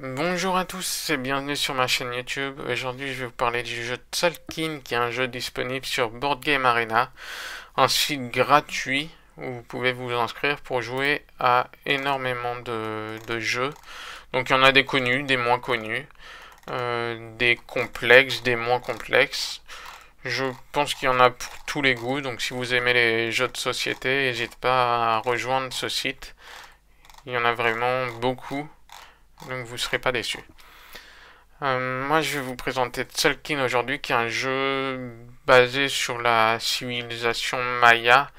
Bonjour à tous et bienvenue sur ma chaîne YouTube. Aujourd'hui, je vais vous parler du jeu Tolkien, qui est un jeu disponible sur Board Game Arena, un site gratuit où vous pouvez vous inscrire pour jouer à énormément de, jeux. Donc, il y en a des connus, des moins connus, euh, des complexes, des moins complexes. Je pense qu'il y en a pour tous les goûts, donc si vous aimez les jeux de société, n'hésitez pas à rejoindre ce site. Il y en a vraiment beaucoup donc vous ne serez pas déçus. Euh, moi, je vais vous présenter Tzolk'in aujourd'hui, qui est un jeu basé sur la civilisation maya,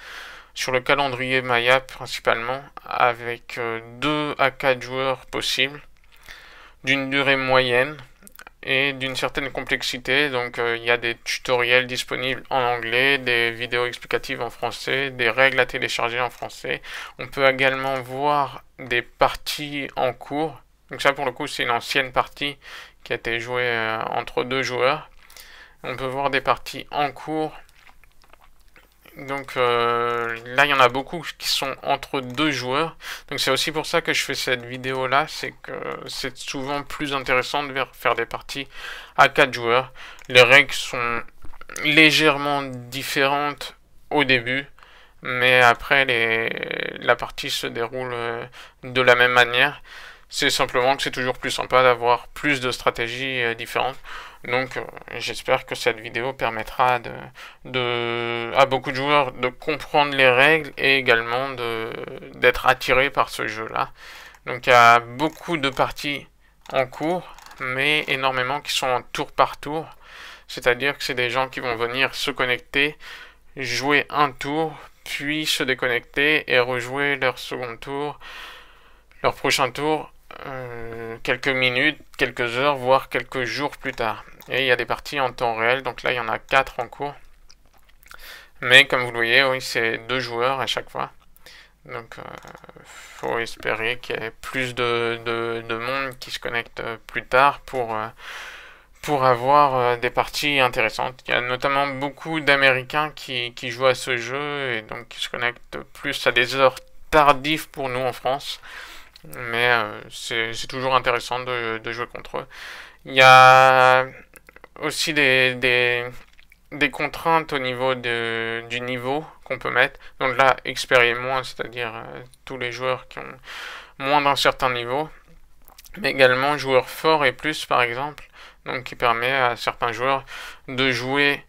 sur le calendrier maya principalement, avec 2 euh, à 4 joueurs possibles, d'une durée moyenne et d'une certaine complexité. Donc, euh, il y a des tutoriels disponibles en anglais, des vidéos explicatives en français, des règles à télécharger en français. On peut également voir des parties en cours donc ça pour le coup c'est une ancienne partie qui a été jouée euh, entre deux joueurs. On peut voir des parties en cours. Donc euh, là il y en a beaucoup qui sont entre deux joueurs. Donc c'est aussi pour ça que je fais cette vidéo là. C'est que c'est souvent plus intéressant de faire des parties à quatre joueurs. Les règles sont légèrement différentes au début mais après la partie se déroule euh, de la même manière. C'est simplement que c'est toujours plus sympa d'avoir plus de stratégies euh, différentes. Donc euh, j'espère que cette vidéo permettra de, à beaucoup de joueurs de comprendre les règles et également d'être attirés par ce jeu-là. Donc il y a beaucoup de parties en cours, mais énormément qui sont en tour par tour. C'est-à-dire que c'est des gens qui vont venir se connecter, jouer un tour, puis se déconnecter et rejouer leur second tour, leur prochain tour, euh, quelques minutes, quelques heures, voire quelques jours plus tard. Et il y a des parties en temps réel, donc là il y en a 4 en cours. Mais comme vous le voyez, oui, c'est deux joueurs à chaque fois. Donc euh, faut espérer qu'il y ait plus de, monde qui se connecte euh, plus tard pour, euh, pour avoir des parties intéressantes. Il y a notamment beaucoup d'Américains qui, qui, jouent à ce jeu et donc qui se connectent plus à des heures tardives pour nous en France. Mais euh, c'est toujours intéressant de, jouer contre eux. Il y a aussi des, contraintes au niveau du niveau qu'on peut mettre. Donc là, expérience moins, c'est-à-dire euh, tous les joueurs qui ont moins d'un certain niveau. Mais également joueurs forts et plus, par exemple. Donc qui permet à certains joueurs de jouer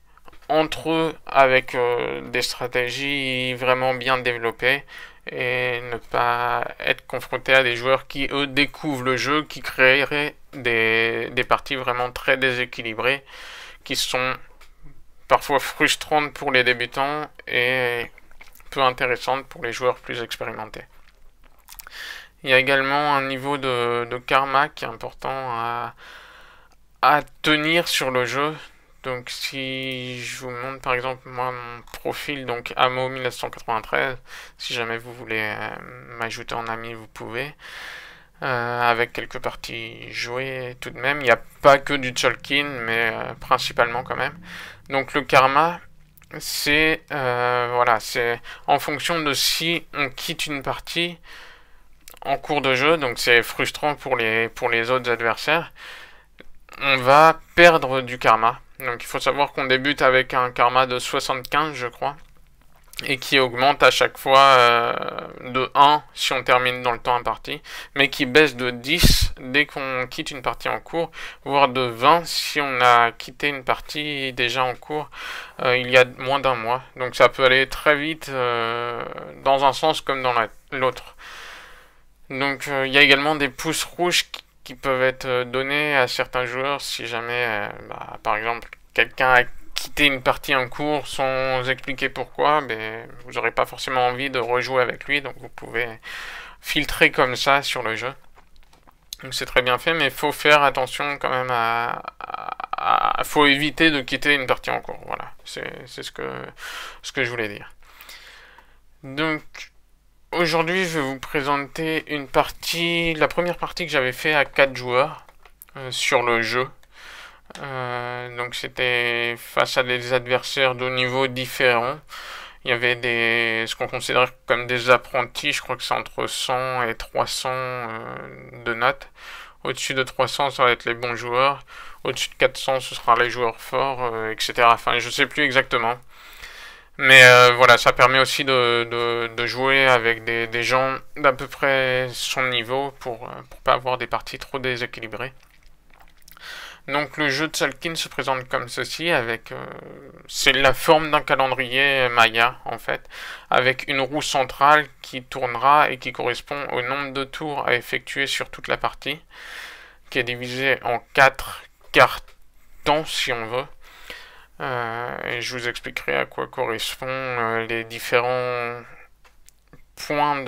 entre eux avec euh, des stratégies vraiment bien développées et ne pas être confronté à des joueurs qui, eux, découvrent le jeu, qui créeraient des, parties vraiment très déséquilibrées, qui sont parfois frustrantes pour les débutants et peu intéressantes pour les joueurs plus expérimentés. Il y a également un niveau de, karma qui est important à tenir sur le jeu, donc si je vous montre par exemple moi mon profil, donc Amo 1993, si jamais vous voulez euh, m'ajouter en ami, vous pouvez. Euh, avec quelques parties jouées tout de même. Il n'y a pas que du Tolkien, mais euh, principalement quand même. Donc le karma, c'est voilà, c'est en fonction de si on quitte une partie en cours de jeu, donc c'est frustrant pour les pour les autres adversaires. On va perdre du karma donc il faut savoir qu'on débute avec un karma de 75, je crois, et qui augmente à chaque fois euh, de 1 si on termine dans le temps imparti, mais qui baisse de 10 dès qu'on quitte une partie en cours, voire de 20 si on a quitté une partie déjà en cours euh, il y a moins d'un mois. Donc ça peut aller très vite euh, dans un sens comme dans l'autre. Donc il y a également des pouces rouges qui qui peuvent être donnés à certains joueurs si jamais, euh, bah, par exemple, quelqu'un a quitté une partie en cours sans expliquer pourquoi, mais ben, vous n'aurez pas forcément envie de rejouer avec lui, donc vous pouvez filtrer comme ça sur le jeu. Donc c'est très bien fait, mais faut faire attention quand même à, faut éviter de quitter une partie en cours. Voilà, c'est ce que, ce que je voulais dire. Donc Aujourd'hui, je vais vous présenter une partie, la première partie que j'avais fait à 4 joueurs euh, sur le jeu. Euh, donc c'était face à des adversaires de niveaux différents. Il y avait des, ce qu'on considère comme des apprentis, je crois que c'est entre 100 et 300 euh, de notes. Au-dessus de 300, ça va être les bons joueurs. Au-dessus de 400, ce sera les joueurs forts, etc. Enfin, je sais plus exactement. Mais euh, voilà, ça permet aussi de, jouer avec des, gens d'à peu près son niveau pour ne euh, pas avoir des parties trop déséquilibrées. Donc le jeu de Salkin se présente comme ceci, avec euh, c'est la forme d'un calendrier Maya en fait, avec une roue centrale qui tournera et qui correspond au nombre de tours à effectuer sur toute la partie, qui est divisée en quatre cartons si on veut. Euh, et je vous expliquerai à quoi correspondent euh, les différents points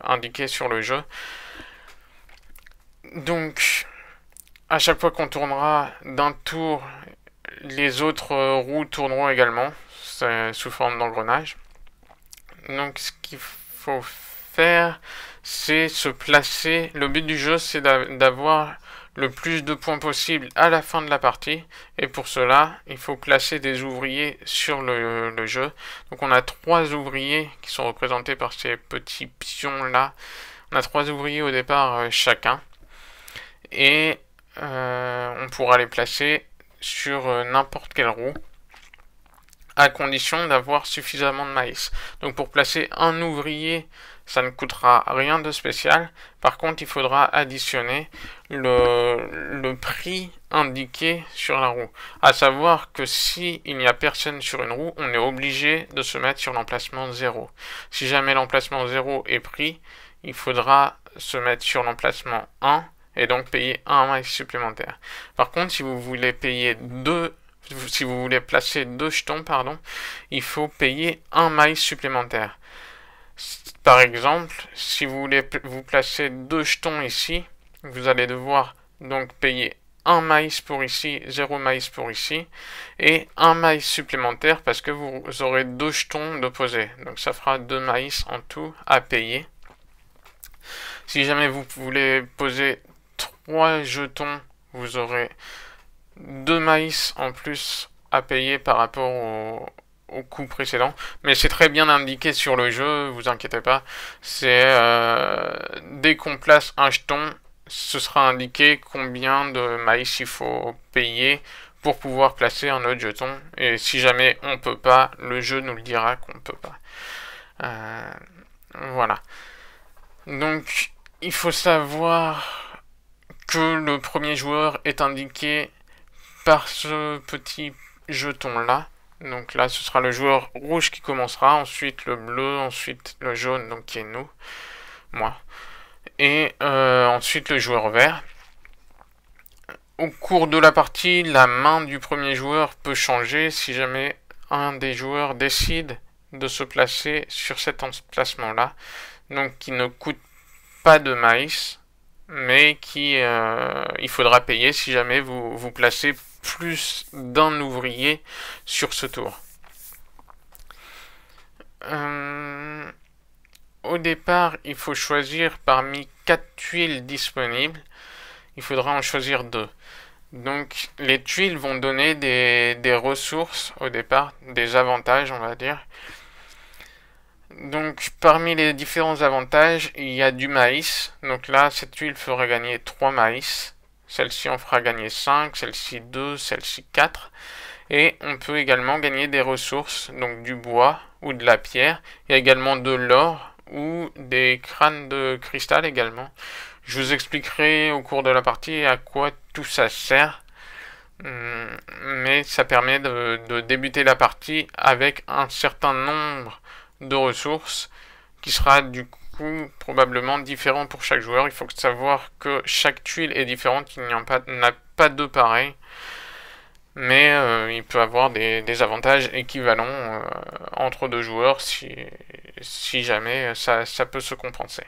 indiqués sur le jeu. Donc, à chaque fois qu'on tournera d'un tour, les autres roues tourneront également, sous forme d'engrenage. Donc, ce qu'il faut faire, c'est se placer. Le but du jeu, c'est d'avoir le plus de points possible à la fin de la partie. Et pour cela, il faut placer des ouvriers sur le, jeu. Donc on a trois ouvriers qui sont représentés par ces petits pions-là. On a trois ouvriers au départ euh, chacun. Et euh, on pourra les placer sur euh, n'importe quelle roue à condition d'avoir suffisamment de maïs. Donc pour placer un ouvrier ça ne coûtera rien de spécial. Par contre, il faudra additionner le, prix indiqué sur la roue. À savoir que s'il n'y a personne sur une roue, on est obligé de se mettre sur l'emplacement 0. Si jamais l'emplacement 0 est pris, il faudra se mettre sur l'emplacement 1 et donc payer un mail supplémentaire. Par contre, si vous voulez payer 2 si vous voulez placer deux jetons, pardon, il faut payer un mail supplémentaire. Par exemple, si vous voulez vous placer deux jetons ici, vous allez devoir donc payer un maïs pour ici, zéro maïs pour ici, et un maïs supplémentaire parce que vous aurez deux jetons de poser. Donc ça fera deux maïs en tout à payer. Si jamais vous voulez poser trois jetons, vous aurez deux maïs en plus à payer par rapport au, au coup précédent. Mais c'est très bien indiqué sur le jeu, vous inquiétez pas. C'est euh, dès qu'on place un jeton, ce sera indiqué combien de maïs il faut payer pour pouvoir placer un autre jeton. Et si jamais on peut pas, le jeu nous le dira qu'on peut pas. Euh, voilà. Donc il faut savoir que le premier joueur est indiqué par ce petit jeton là donc là, ce sera le joueur rouge qui commencera, ensuite le bleu, ensuite le jaune, donc qui est nous, moi, et euh, ensuite le joueur vert. Au cours de la partie, la main du premier joueur peut changer si jamais un des joueurs décide de se placer sur cet emplacement-là, donc qui ne coûte pas de maïs, mais qui euh, il faudra payer si jamais vous vous placez plus d'un ouvrier sur ce tour. Euh, au départ, il faut choisir parmi quatre tuiles disponibles. Il faudra en choisir deux. Donc les tuiles vont donner des, des ressources au départ, des avantages on va dire. Donc parmi les différents avantages, il y a du maïs. Donc là, cette tuile fera gagner 3 maïs. Celle-ci on fera gagner 5, celle-ci 2, celle-ci 4. Et on peut également gagner des ressources, donc du bois ou de la pierre. et également de l'or ou des crânes de cristal également. Je vous expliquerai au cours de la partie à quoi tout ça sert. Hmm, mais ça permet de, de débuter la partie avec un certain nombre de ressources qui sera du coup probablement différent pour chaque joueur. Il faut savoir que chaque tuile est différente, qu'il n'y a pas, n'a pas deux pareils. Mais euh, il peut avoir des, avantages équivalents euh, entre deux joueurs si, si jamais ça, ça peut se compenser.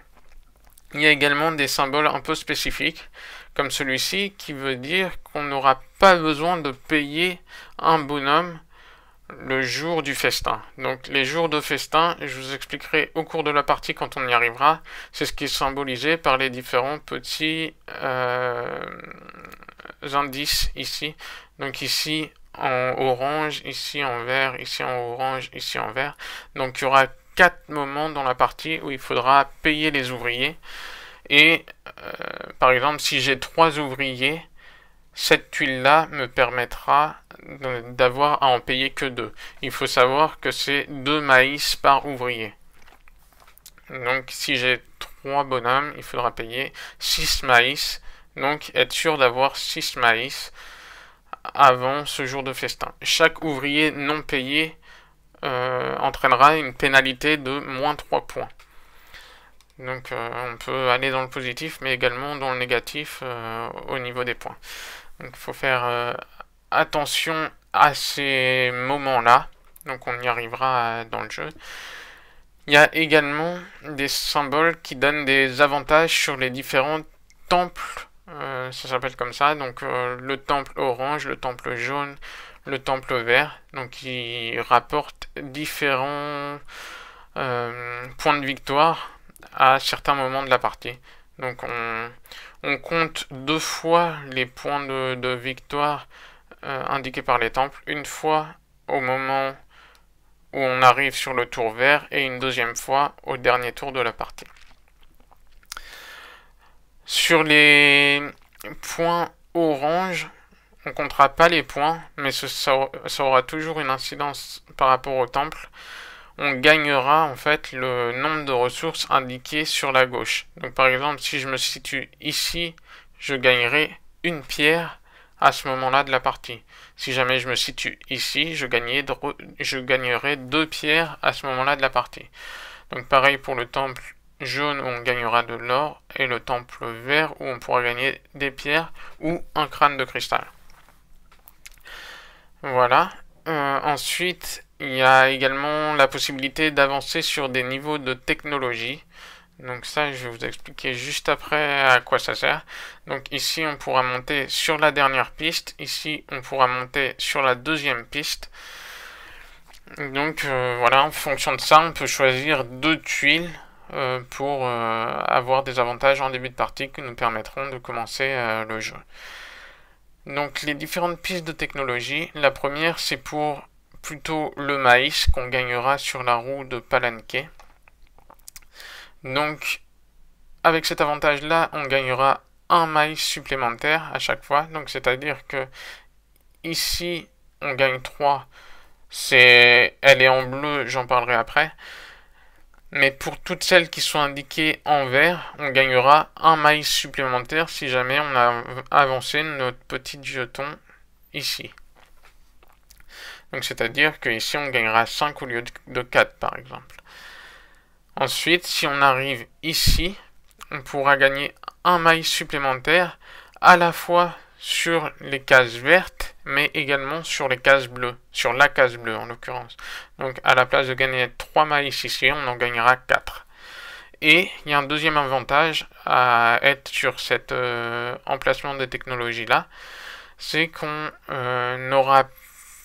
Il y a également des symboles un peu spécifiques, comme celui-ci, qui veut dire qu'on n'aura pas besoin de payer un bonhomme le jour du festin. Donc les jours de festin, je vous expliquerai au cours de la partie quand on y arrivera. C'est ce qui est symbolisé par les différents petits euh, indices ici. Donc ici en orange, ici en vert, ici en orange, ici en vert. Donc il y aura quatre moments dans la partie où il faudra payer les ouvriers. Et euh, par exemple, si j'ai trois ouvriers, cette tuile-là me permettra d'avoir à en payer que deux. Il faut savoir que c'est deux maïs par ouvrier. Donc si j'ai trois bonhommes, il faudra payer 6 maïs. Donc être sûr d'avoir 6 maïs avant ce jour de festin. Chaque ouvrier non payé euh, entraînera une pénalité de moins 3 points. Donc euh, on peut aller dans le positif, mais également dans le négatif euh, au niveau des points. Donc il faut faire euh, attention à ces moments-là. Donc on y arrivera euh, dans le jeu. Il y a également des symboles qui donnent des avantages sur les différents temples. Euh, ça s'appelle comme ça. Donc le temple orange, le temple jaune, le temple vert. Donc ils rapportent différents points de victoire à certains moments de la partie. Donc on, on compte deux fois les points de, victoire euh, indiqués par les temples. Une fois au moment où on arrive sur le tour vert et une deuxième fois au dernier tour de la partie. Sur les points orange, on ne comptera pas les points, mais ce, ça, aura toujours une incidence par rapport au temple on gagnera en fait le nombre de ressources indiquées sur la gauche. Donc par exemple, si je me situe ici, je gagnerai une pierre à ce moment-là de la partie. Si jamais je me situe ici, je, je gagnerai deux pierres à ce moment-là de la partie. Donc pareil pour le temple jaune où on gagnera de l'or et le temple vert où on pourra gagner des pierres ou un crâne de cristal. Voilà. Euh, ensuite, il y a également la possibilité d'avancer sur des niveaux de technologie. Donc ça, je vais vous expliquer juste après à quoi ça sert. Donc ici, on pourra monter sur la dernière piste. Ici, on pourra monter sur la deuxième piste. Donc euh, voilà, en fonction de ça, on peut choisir deux tuiles euh, pour euh, avoir des avantages en début de partie qui nous permettront de commencer le jeu. Donc les différentes pistes de technologie, la première c'est pour plutôt le maïs qu'on gagnera sur la roue de Palanquet. Donc, avec cet avantage-là, on gagnera un maïs supplémentaire à chaque fois. Donc, c'est-à-dire que ici, on gagne 3. C'est... Elle est en bleu, j'en parlerai après. Mais pour toutes celles qui sont indiquées en vert, on gagnera un maïs supplémentaire si jamais on a avancé notre petit jeton ici. Donc c'est-à-dire que ici on gagnera 5 au lieu de 4 par exemple. Ensuite, si on arrive ici, on pourra gagner un maille supplémentaire à la fois sur les cases vertes, mais également sur les cases bleues, sur la case bleue en l'occurrence. Donc à la place de gagner 3 mailles ici, on en gagnera 4. Et il y a un deuxième avantage à être sur cet euh, emplacement des technologies là, c'est qu'on euh, n'aura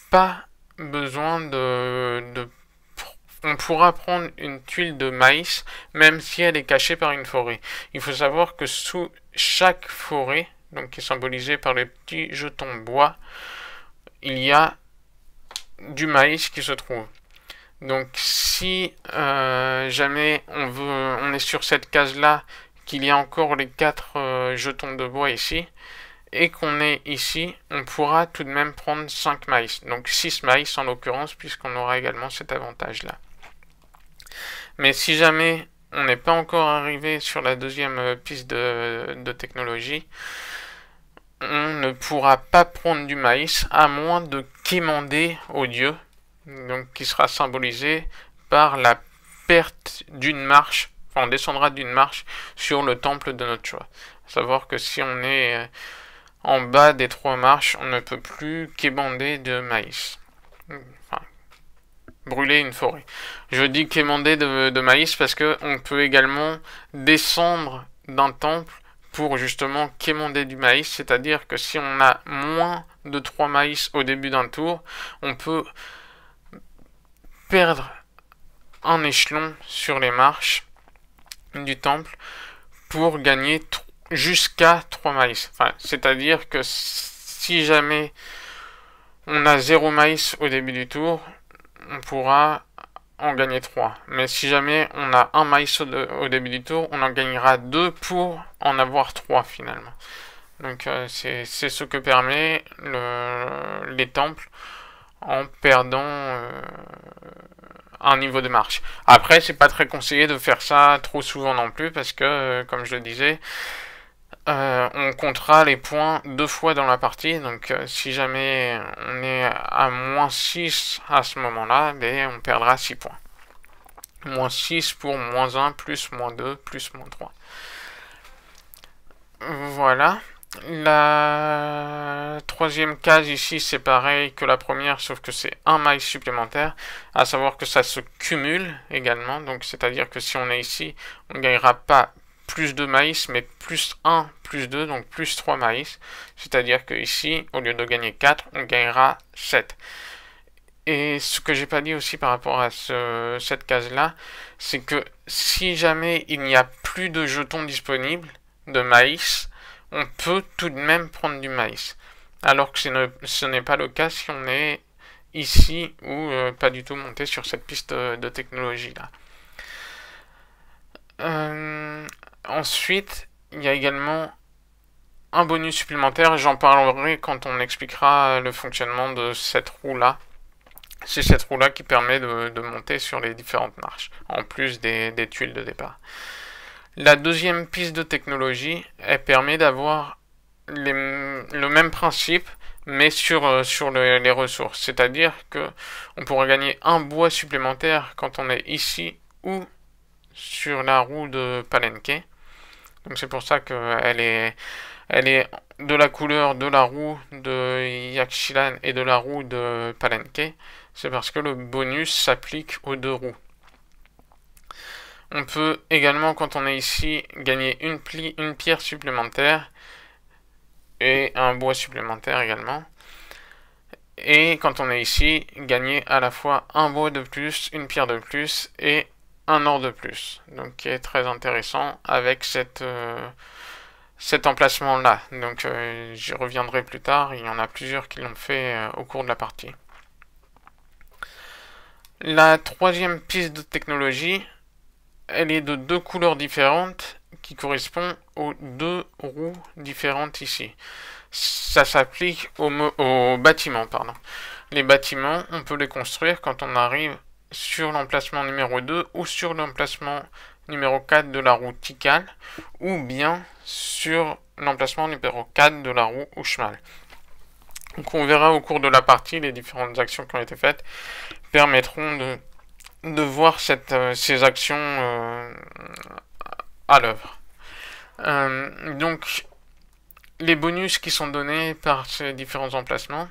pas besoin de, On pourra prendre une tuile de maïs, même si elle est cachée par une forêt. Il faut savoir que sous chaque forêt, donc qui est symbolisée par les petits jetons bois, il y a du maïs qui se trouve. Donc si euh, jamais on, veut, on est sur cette case-là, qu'il y a encore les quatre euh, jetons de bois ici, et qu'on est ici, on pourra tout de même prendre 5 maïs. Donc 6 maïs en l'occurrence, puisqu'on aura également cet avantage-là. Mais si jamais on n'est pas encore arrivé sur la deuxième euh, piste de, technologie, on ne pourra pas prendre du maïs à moins de quémander au dieu, donc qui sera symbolisé par la perte d'une marche, enfin on descendra d'une marche sur le temple de notre choix. A savoir que si on est euh, en bas des trois marches, on ne peut plus quémander de maïs. Enfin, brûler une forêt. Je dis qu'émander de, maïs parce que on peut également descendre d'un temple pour justement quémander du maïs, c'est-à-dire que si on a moins de trois maïs au début d'un tour, on peut perdre un échelon sur les marches du temple pour gagner trois jusqu'à 3 maïs. c'est-à-dire que si jamais on a 0 maïs au début du tour, on pourra en gagner 3. Mais si jamais on a 1 maïs au, début du tour, on en gagnera 2 pour en avoir 3 finalement. Donc euh, c'est ce que permet le, les temples en perdant euh, un niveau de marche. Après, c'est pas très conseillé de faire ça trop souvent non plus parce que, euh, comme je le disais, euh, on comptera les points deux fois dans la partie. Donc euh, si jamais on est à moins 6 à ce moment-là, ben, on perdra 6 points. Moins 6 pour moins 1, plus moins 2, plus moins 3. Voilà. La troisième case ici, c'est pareil que la première, sauf que c'est un mail supplémentaire, à savoir que ça se cumule également. Donc, c'est-à-dire que si on est ici, on ne gagnera pas plus de maïs, mais plus 1, plus 2, donc plus 3 maïs. C'est-à-dire que ici, au lieu de gagner 4, on gagnera 7. Et ce que j'ai pas dit aussi par rapport à cette case-là, c'est que si jamais il n'y a plus de jetons disponibles de maïs, on peut tout de même prendre du maïs. Alors que ce n'est pas le cas si on est ici ou euh, pas du tout monté sur cette piste euh, de technologie-là. Euh, Ensuite, il y a également un bonus supplémentaire, j'en parlerai quand on expliquera le fonctionnement de cette roue-là. C'est cette roue-là qui permet de, monter sur les différentes marches, en plus des, tuiles de départ. La deuxième piste de technologie, elle permet d'avoir le même principe, mais sur, euh, les ressources. C'est-à-dire qu'on pourrait pourra gagner un bois supplémentaire quand on est ici ou sur la roue de Palenque. Donc c'est pour ça qu'elle euh, est, elle est de la couleur de la roue de Yakshilan et de la roue de Palenque. C'est parce que le bonus s'applique aux deux roues. On peut également, quand on est ici, gagner une, une pierre supplémentaire et un bois supplémentaire également. Et quand on est ici, gagner à la fois un bois de plus, une pierre de plus et un or de plus. Donc qui est très intéressant avec cette, euh, cet emplacement-là. Donc euh, j'y reviendrai plus tard, il y en a plusieurs qui l'ont fait euh, au cours de la partie. La troisième piste de technologie, elle est de deux couleurs différentes qui correspond aux deux roues différentes ici. Ça s'applique aux, aux bâtiments. Pardon. Les bâtiments, on peut les construire quand on arrive sur l'emplacement numéro 2 ou sur l'emplacement numéro 4 de la roue Tikal ou bien sur l'emplacement numéro 4 de la roue Ushmal. Donc on verra au cours de la partie les différentes actions qui ont été faites permettront de, voir euh, ces actions euh, à l'œuvre. Euh, donc les bonus qui sont donnés par ces différents emplacements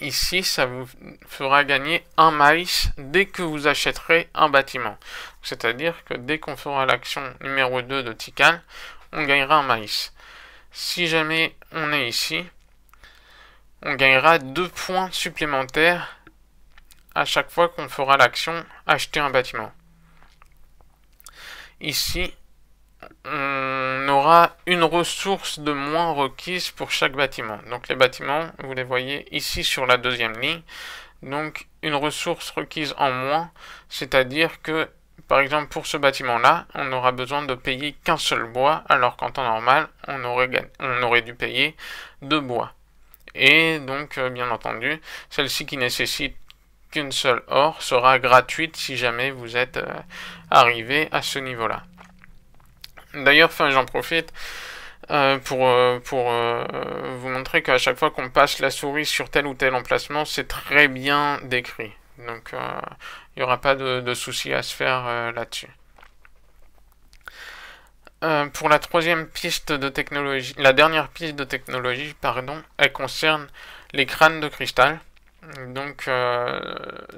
Ici, ça vous fera gagner un maïs dès que vous achèterez un bâtiment. C'est-à-dire que dès qu'on fera l'action numéro 2 de Tikal, on gagnera un maïs. Si jamais on est ici, on gagnera deux points supplémentaires à chaque fois qu'on fera l'action acheter un bâtiment. Ici, on aura une ressource de moins requise pour chaque bâtiment. Donc les bâtiments, vous les voyez ici sur la deuxième ligne. Donc une ressource requise en moins, c'est-à-dire que par exemple pour ce bâtiment-là, on aura besoin de payer qu'un seul bois, alors qu'en temps normal, on aurait, on aurait dû payer deux bois. Et donc euh, bien entendu, celle-ci qui nécessite qu'une seule or sera gratuite si jamais vous êtes euh, arrivé à ce niveau-là. D'ailleurs, j'en profite euh, pour, euh, pour euh, vous montrer qu'à chaque fois qu'on passe la souris sur tel ou tel emplacement, c'est très bien décrit. Donc, il n'y aura pas de, soucis souci à se faire là-dessus. pour la troisième piste de technologie, la dernière piste de technologie, pardon, elle concerne les crânes de cristal. Donc,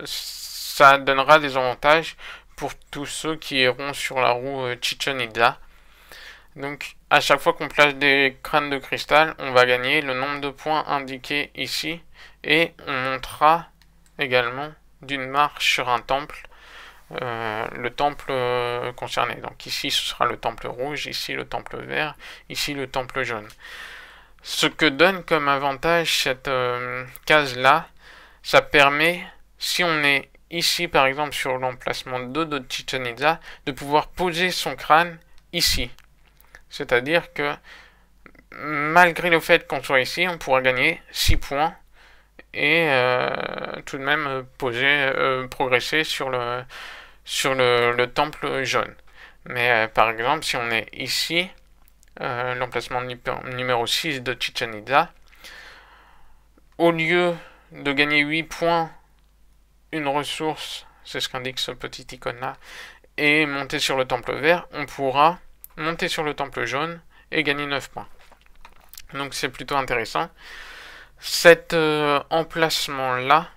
ça donnera des avantages pour tous ceux qui iront sur la roue Chichen Itza donc à chaque fois qu'on place des crânes de cristal, on va gagner le nombre de points indiqués ici. Et on montera également d'une marche sur un temple euh, le temple euh, concerné. Donc ici ce sera le temple rouge, ici le temple vert, ici le temple jaune. Ce que donne comme avantage cette euh, case là, ça permet, si on est ici par exemple sur l'emplacement de Chichen Itza, de pouvoir poser son crâne ici. C'est-à-dire que malgré le fait qu'on soit ici, on pourra gagner 6 points et euh, tout de même euh, poser, euh, progresser sur le, sur le, temple jaune. Mais par exemple, si on est ici, l'emplacement numéro 6 de Itza, au lieu de gagner 8 points, une ressource, c'est ce qu'indique ce petit icône là, et monter sur le temple vert, on pourra monter sur le temple jaune et gagner 9 points. Donc c'est plutôt intéressant. Cet euh, emplacement-là,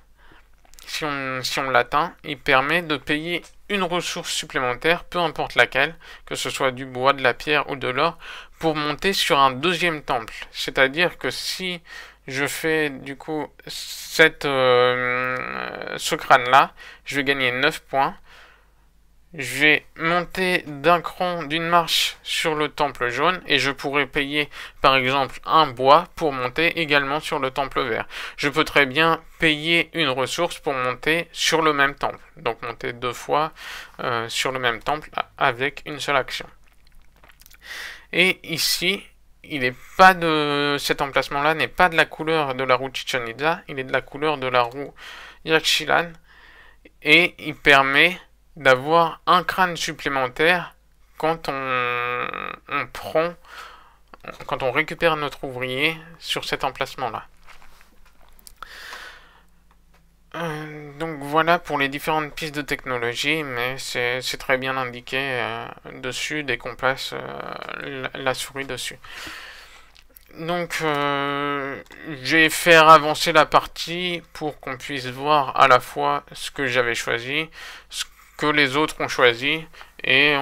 si on, l'atteint, il permet de payer une ressource supplémentaire, peu importe laquelle, que ce soit du bois, de la pierre ou de l'or, pour monter sur un deuxième temple. C'est-à-dire que si je fais du coup cette, euh, ce crâne là, je vais gagner 9 points. Je vais monter d'un cran, d'une marche sur le temple jaune et je pourrais payer par exemple un bois pour monter également sur le temple vert. Je peux très bien payer une ressource pour monter sur le même temple. Donc monter deux fois euh, sur le même temple avec une seule action. Et ici, il est pas de cet emplacement là n'est pas de la couleur de la roue Chichen il est de la couleur de la roue Yakshilan et il permet d'avoir un crâne supplémentaire quand on, prend, quand on récupère notre ouvrier sur cet emplacement-là. Euh, donc voilà pour les différentes pistes de technologie, mais c'est très bien indiqué euh, dessus dès qu'on place euh, la, souris dessus. Donc j'ai fait avancer la partie pour qu'on puisse voir à la fois ce que j'avais choisi, ce que les autres ont choisi et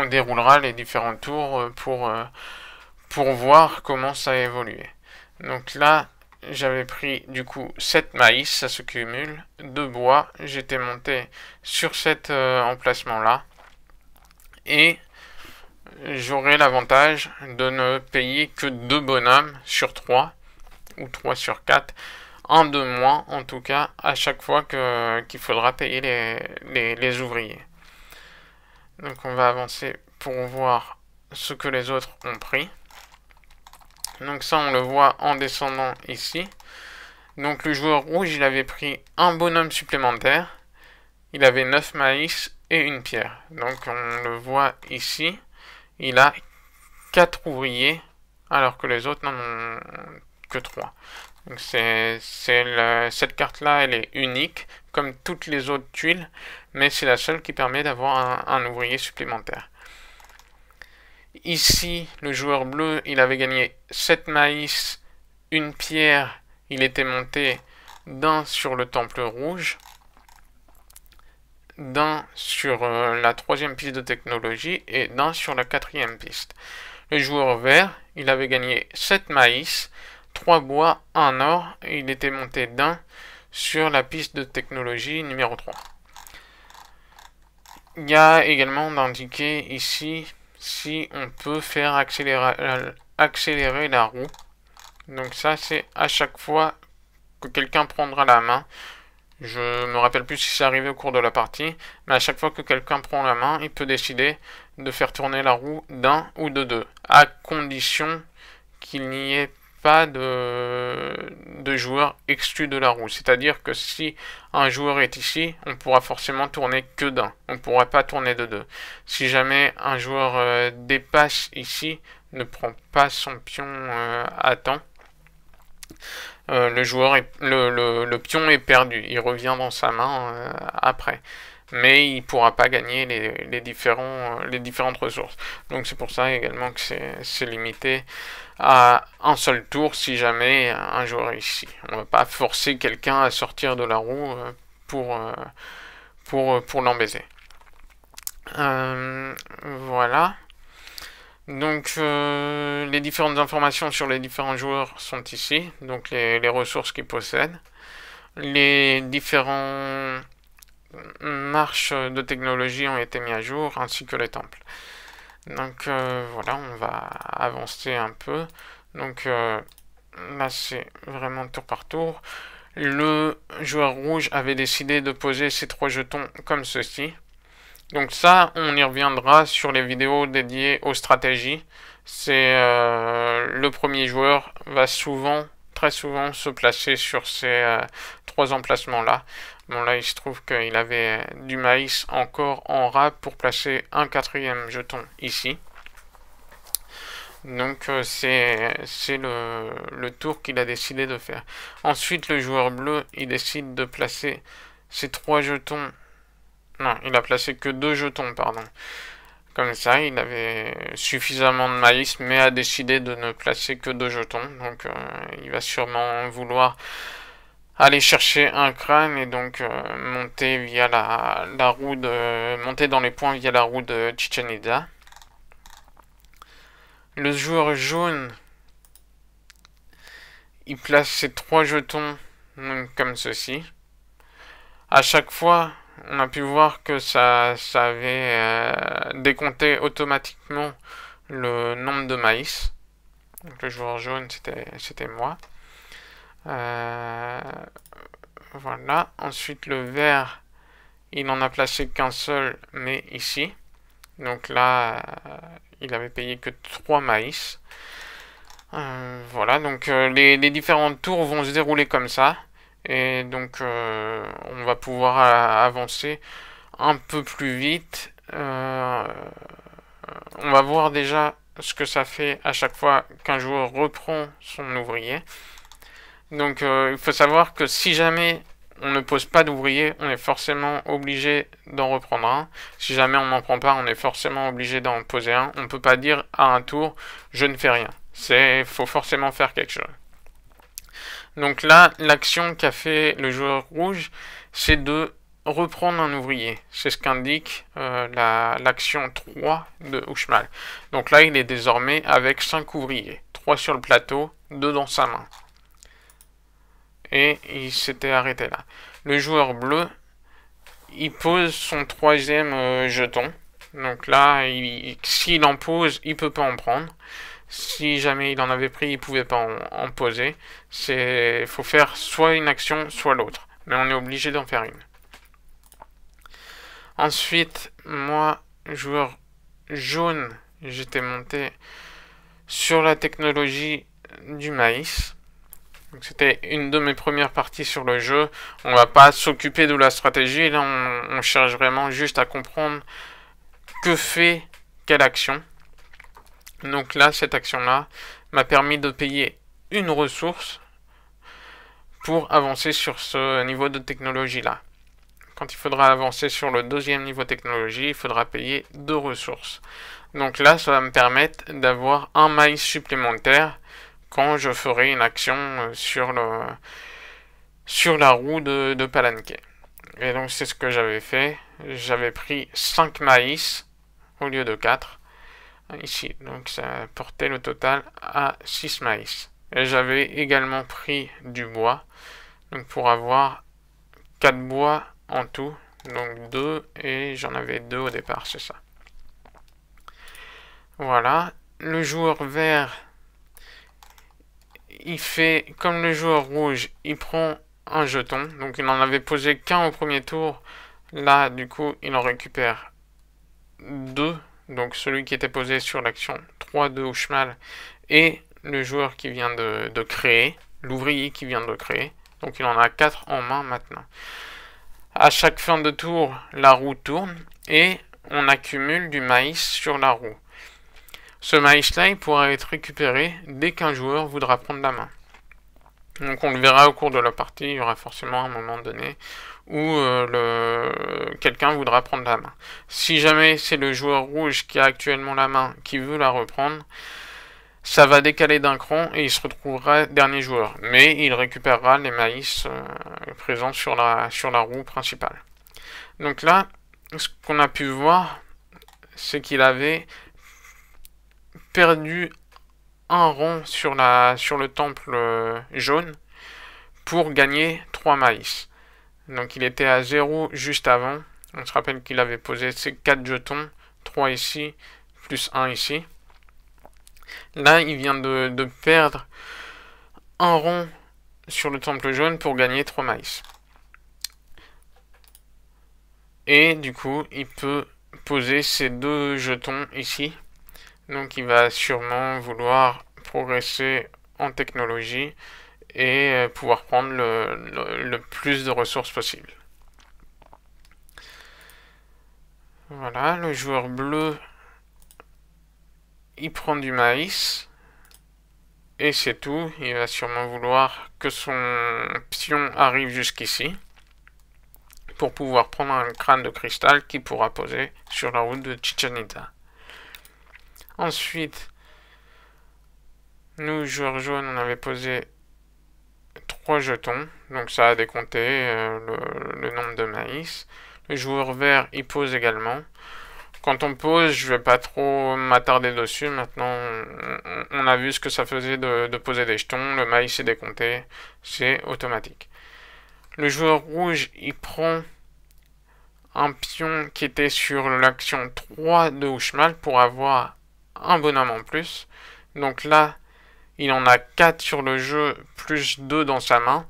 on, déroulera les différents tours euh, euh, pour, voir comment ça a évolué. Donc là, j'avais pris du coup 7 maïs, ça se cumule, 2 bois, j'étais monté sur cet euh, emplacement là, et j'aurai l'avantage de ne payer que 2 bonhommes sur 3, ou 3 sur 4, un de moins, en tout cas, à chaque fois qu'il faudra payer les, les ouvriers. Donc on va avancer pour voir ce que les autres ont pris. Donc ça, on le voit en descendant ici. Donc le joueur rouge, il avait pris un bonhomme supplémentaire. Il avait 9 maïs et une pierre. Donc on le voit ici. Il a 4 ouvriers, alors que les autres n'en ont que 3 cette carte-là, elle est unique, comme toutes les autres tuiles, mais c'est la seule qui permet d'avoir un, ouvrier supplémentaire. Ici, le joueur bleu, il avait gagné 7 maïs, une pierre, il était monté d'un sur le temple rouge, d'un sur euh, la troisième piste de technologie et d'un sur la quatrième piste. Le joueur vert, il avait gagné 7 maïs, 3 bois, 1 or, et il était monté d'un sur la piste de technologie numéro 3. Il y a également d'indiquer ici si on peut faire accélérer, accélérer la roue. Donc ça, c'est à chaque fois que quelqu'un prendra la main. Je me rappelle plus si c'est arrivé au cours de la partie, mais à chaque fois que quelqu'un prend la main, il peut décider de faire tourner la roue d'un ou de deux, à condition qu'il n'y ait pas de, de joueur exclu de la roue. C'est-à-dire que si un joueur est ici, on pourra forcément tourner que d'un. On ne pourra pas tourner de deux. Si jamais un joueur euh, dépasse ici, ne prend pas son pion euh, à temps, euh, le, joueur le, le, pion est perdu. Il revient dans sa main après mais il ne pourra pas gagner les, différents, les différentes ressources. Donc c'est pour ça également que c'est limité à un seul tour si jamais un joueur est ici. On ne va pas forcer quelqu'un à sortir de la roue euh, pour, euh, pour, euh, pour l'embaiser. voilà. Donc les différentes informations sur les différents joueurs sont ici, donc les, les ressources qu'ils possèdent, les différents marches de technologie ont été mis à jour, ainsi que les temples. Donc euh, voilà, on va avancer un peu. Donc euh, là, c'est vraiment tour par tour. Le joueur rouge avait décidé de poser ses trois jetons comme ceci. Donc ça, on y reviendra sur les vidéos dédiées aux stratégies. C'est euh, le premier joueur va souvent souvent se placer sur ces euh, trois emplacements-là. Bon là il se trouve qu'il avait euh, du maïs encore en ras pour placer un quatrième jeton ici. Donc euh, c'est c'est le, le, tour qu'il a décidé de faire. Ensuite le joueur bleu il décide de placer ses trois jetons. Non, il a placé que deux jetons, pardon. Comme ça, il avait suffisamment de maïs, mais a décidé de ne placer que deux jetons. Donc euh, il va sûrement vouloir aller chercher un crâne et donc euh, monter via la, roue de, monter dans les points via la roue de Itza. Le joueur jaune, il place ses trois jetons comme ceci. À chaque fois on a pu voir que ça, ça avait euh, décompté automatiquement le nombre de maïs. le joueur jaune, c'était moi. Euh, voilà. Ensuite, le vert, il n'en a placé qu'un seul, mais ici. Donc là, euh, il avait payé que 3 maïs. voilà, donc les, les différents tours vont se dérouler comme ça et donc euh, on va pouvoir avancer un peu plus vite. Euh, on va voir déjà ce que ça fait à chaque fois qu'un joueur reprend son ouvrier. Donc euh, il faut savoir que si jamais on ne pose pas d'ouvrier, on est forcément obligé d'en reprendre un. Si jamais on n'en prend pas, on est forcément obligé d'en poser un. On ne peut pas dire à un tour, je ne fais rien. C'est faut forcément faire quelque chose. Donc là, l'action qu'a fait le joueur rouge, c'est de reprendre un ouvrier. C'est ce qu'indique euh, l'action 3 de Houchmal. Donc là, il est désormais avec 5 ouvriers. 3 sur le plateau, 2 dans sa main. Et il s'était arrêté là. Le joueur bleu, il pose son troisième euh, jeton. Donc là, s'il en pose, il peut pas en prendre si jamais il en avait pris, il pouvait pas en, poser. C'est, faut faire soit une action, soit l'autre. Mais on est obligé d'en faire une. Ensuite, moi, joueur jaune, j'étais monté sur la technologie du maïs. C'était une de mes premières parties sur le jeu. On va pas s'occuper de la stratégie. Là, on cherche vraiment juste à comprendre que fait quelle action. Donc là, cette action-là m'a permis de payer une ressource pour avancer sur ce niveau de technologie-là. Quand il faudra avancer sur le deuxième niveau de technologie, il faudra payer deux ressources. Donc là, ça va me permettre d'avoir un maïs supplémentaire quand je ferai une action euh, sur, le, sur la roue de, de Palanquet. Et donc c'est ce que j'avais fait. J'avais pris 5 maïs au lieu de 4 ici. Donc ça portait le total à 6 maïs. Et j'avais également pris du bois. Donc pour avoir 4 bois en tout. Donc 2 et j'en avais 2 au départ, c'est ça. Voilà. Le joueur vert, il fait comme le joueur rouge, il prend un jeton. Donc il n'en avait posé qu'un au premier tour. Là, du coup, il en récupère 2 donc celui qui était posé sur l'action 3-2 au cheval, et le joueur qui vient de, créer, l'ouvrier qui vient de créer. Donc il en a 4 en main maintenant. À chaque fin de tour, la roue tourne et on accumule du maïs sur la roue. Ce maïs-là, pourra être récupéré dès qu'un joueur voudra prendre la main. Donc on le verra au cours de la partie, il y aura forcément un moment donné où euh, le... quelqu'un voudra prendre la main. Si jamais c'est le joueur rouge qui a actuellement la main qui veut la reprendre, ça va décaler d'un cran et il se retrouvera dernier joueur. Mais il récupérera les maïs euh, présents sur la, sur la roue principale. Donc là, ce qu'on a pu voir, c'est qu'il avait perdu un rond sur, la, sur le temple euh, jaune pour gagner trois maïs. Donc il était à 0 juste avant. On se rappelle qu'il avait posé ses 4 jetons, 3 ici, plus 1 ici. Là, il vient de, perdre un rond sur le temple jaune pour gagner 3 maïs. Et du coup, il peut poser ses deux jetons ici. Donc il va sûrement vouloir progresser en technologie et euh, pouvoir prendre le, plus de ressources possible. Voilà, le joueur bleu, il prend du maïs. Et c'est tout. Il va sûrement vouloir que son pion arrive jusqu'ici. Pour pouvoir prendre un crâne de cristal qui pourra poser sur la route de Itza. Ensuite, nous, joueurs jaunes, on avait posé 3 jetons, donc ça a décompté euh, le, nombre de maïs. Le joueur vert, il pose également. Quand on pose, je vais pas trop m'attarder dessus. Maintenant, on, a vu ce que ça faisait de, poser des jetons. Le maïs est décompté. C'est automatique. Le joueur rouge, il prend un pion qui était sur l'action 3 de Houchemal pour avoir un bonhomme en plus. Donc là, il en a 4 sur le jeu, plus 2 dans sa main.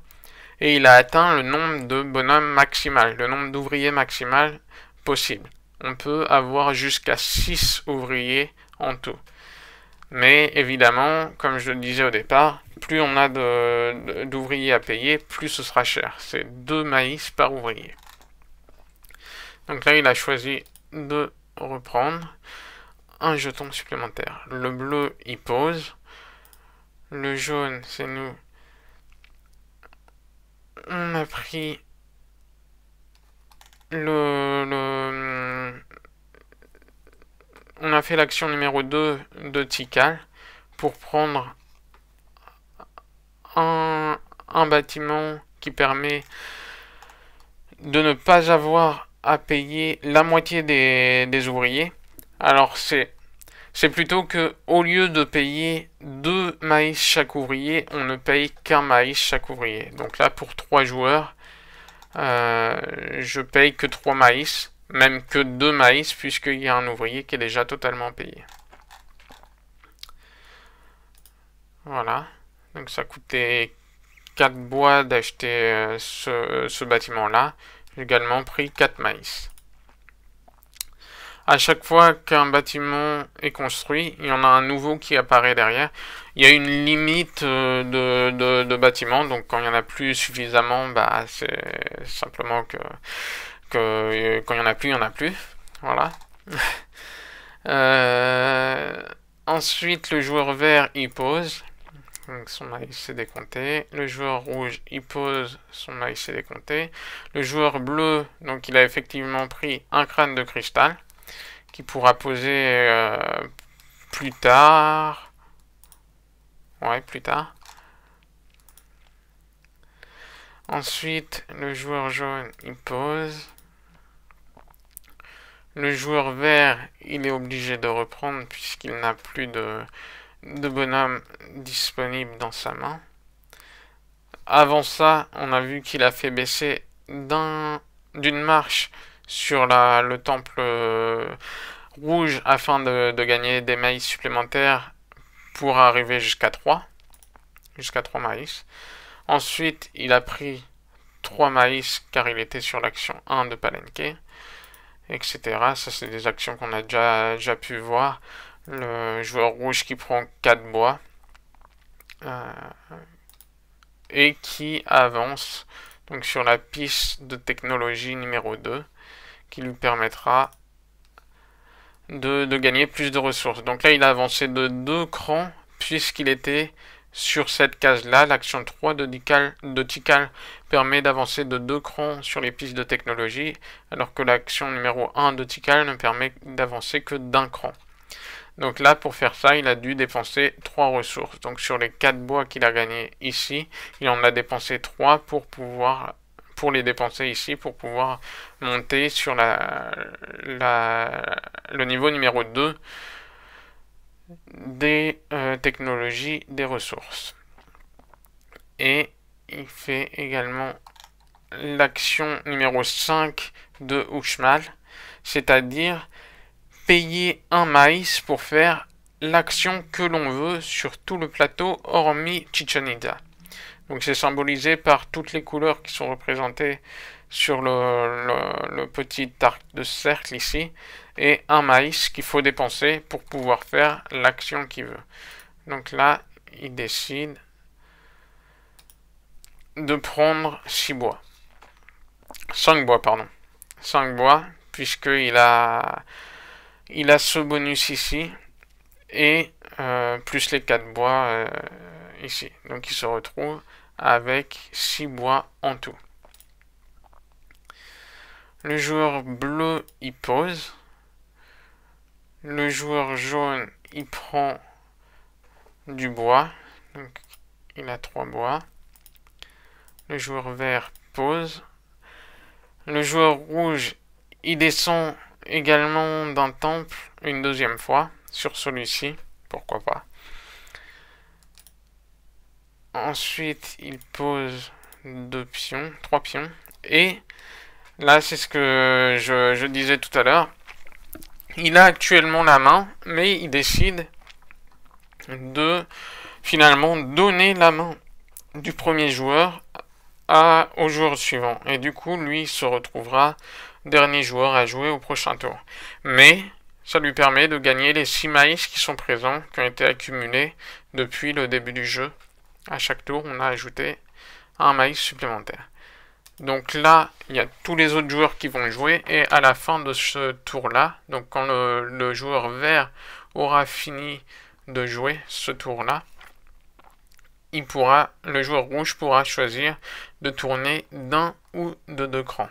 Et il a atteint le nombre de bonhommes maximal, le nombre d'ouvriers maximal possible. On peut avoir jusqu'à 6 ouvriers en tout. Mais évidemment, comme je le disais au départ, plus on a d'ouvriers à payer, plus ce sera cher. C'est 2 maïs par ouvrier. Donc là, il a choisi de reprendre un jeton supplémentaire. Le bleu, il pose. Le jaune, c'est nous. On a pris le, le... Hmm, on a fait l'action numéro 2 de Tical pour prendre un, bâtiment qui permet de ne pas avoir à payer la moitié des, des ouvriers. Alors c'est c'est plutôt que au lieu de payer 2 maïs chaque ouvrier, on ne paye qu'un maïs chaque ouvrier. Donc là, pour 3 joueurs, euh, je paye que 3 maïs, même que 2 maïs, puisqu'il y a un ouvrier qui est déjà totalement payé. Voilà. Donc ça coûtait 4 bois d'acheter euh, ce, ce bâtiment-là. J'ai également pris 4 maïs à chaque fois qu'un bâtiment est construit, il y en a un nouveau qui apparaît derrière. Il y a une limite euh, de, bâtiments, donc quand il n'y en a plus suffisamment, bah, c'est simplement que, euh, quand il n'y en a plus, il n'y en a plus. Voilà. Euh, ensuite, le joueur vert, il pose. son maille s'est décompté. Le joueur rouge, il pose son s'est décompté. Le joueur bleu, donc il a effectivement pris un crâne de cristal pourra poser euh, plus tard. Ouais, plus tard. Ensuite, le joueur jaune, il pose. Le joueur vert, il est obligé de reprendre puisqu'il n'a plus de, de bonhomme disponible dans sa main. Avant ça, on a vu qu'il a fait baisser d'une marche sur le temple euh, rouge afin de, gagner des maïs supplémentaires pour arriver jusqu'à 3. Jusqu'à 3 maïs. Ensuite, il a pris 3 maïs car il était sur l'action 1 de Palenque. Etc. Ça, c'est des actions qu'on a déjà, déjà pu voir. Le joueur rouge qui prend 4 bois. Euh, et qui avance donc sur la piste de technologie numéro 2 qui lui permettra de, gagner plus de ressources. Donc là, il a avancé de deux crans puisqu'il était sur cette case-là. L'action 3 de Tical, permet d'avancer de deux crans sur les pistes de technologie, alors que l'action numéro 1 de Tical ne permet d'avancer que d'un cran. Donc là, pour faire ça, il a dû dépenser 3 ressources. Donc sur les 4 bois qu'il a gagné ici, il en a dépensé 3 pour pouvoir pour les dépenser ici pour pouvoir monter sur la, la le niveau numéro 2 des euh, technologies des ressources. Et il fait également l'action numéro 5 de Ushmal, c'est-à-dire payer un maïs pour faire l'action que l'on veut sur tout le plateau hormis Chichen donc c'est symbolisé par toutes les couleurs qui sont représentées sur le, petit arc de cercle ici, et un maïs qu'il faut dépenser pour pouvoir faire l'action qu'il veut. Donc là, il décide de prendre 6 bois. 5 bois, pardon. 5 bois, puisqu'il a, il a ce bonus ici, et euh, plus les 4 bois euh, ici. Donc il se retrouve avec 6 bois en tout. Le joueur bleu y pose. Le joueur jaune y prend du bois. Donc, il a 3 bois. Le joueur vert pose. Le joueur rouge il descend également d'un temple une deuxième fois sur celui-ci. Pourquoi pas. Ensuite, il pose deux pions, trois pions. Et là, c'est ce que je, disais tout à l'heure. Il a actuellement la main, mais il décide de finalement donner la main du premier joueur à, au joueur suivant. Et du coup, lui se retrouvera dernier joueur à jouer au prochain tour. Mais ça lui permet de gagner les 6 maïs qui sont présents, qui ont été accumulés depuis le début du jeu à chaque tour, on a ajouté un maïs supplémentaire. Donc là, il y a tous les autres joueurs qui vont jouer, et à la fin de ce tour-là, donc quand le, le, joueur vert aura fini de jouer ce tour-là, il pourra, le joueur rouge pourra choisir de tourner d'un ou de deux crans.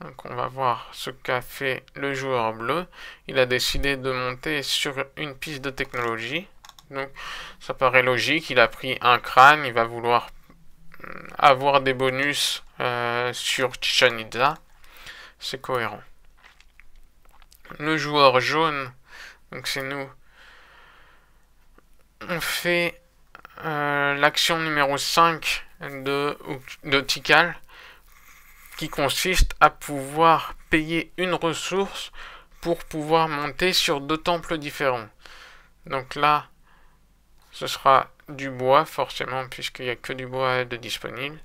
Donc on va voir ce qu'a fait le joueur bleu. Il a décidé de monter sur une piste de technologie. Donc, ça paraît logique. Il a pris un crâne. Il va vouloir hmm, avoir des bonus euh, sur Chichen C'est cohérent. Le joueur jaune, donc c'est nous, on fait euh, l'action numéro 5 de, de Tikal qui consiste à pouvoir payer une ressource pour pouvoir monter sur deux temples différents. Donc là, ce sera du bois, forcément, puisqu'il n'y a que du bois de disponible.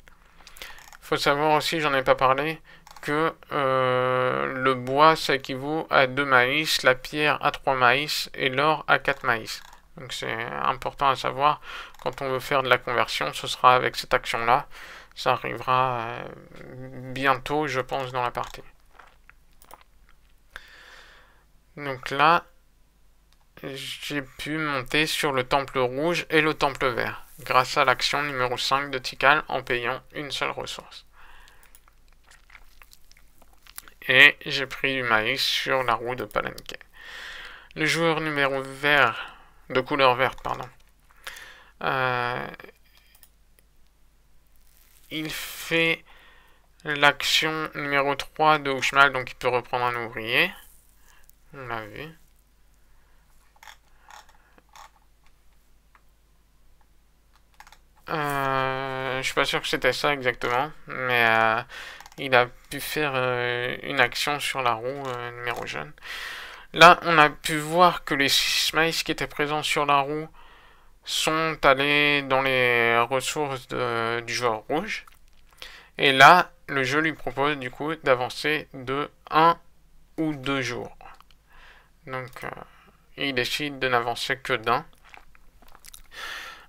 Il faut savoir aussi, j'en ai pas parlé, que euh, le bois, ça équivaut à 2 maïs, la pierre à 3 maïs et l'or à 4 maïs. Donc c'est important à savoir, quand on veut faire de la conversion, ce sera avec cette action-là. Ça arrivera euh, bientôt, je pense, dans la partie. Donc là, j'ai pu monter sur le temple rouge et le temple vert, grâce à l'action numéro 5 de Tikal en payant une seule ressource. Et j'ai pris du maïs sur la roue de Palenque. Le joueur numéro vert, de couleur verte, pardon, euh, il fait l'action numéro 3 de Ushmal, donc il peut reprendre un ouvrier. On l'a vu. Euh, je suis pas sûr que c'était ça exactement, mais euh, il a pu faire euh, une action sur la roue euh, numéro jaune. Là, on a pu voir que les smiles qui étaient présents sur la roue sont allés dans les ressources du joueur rouge. Et là, le jeu lui propose du coup d'avancer de 1 ou 2 jours. Donc, il décide de n'avancer que d'un.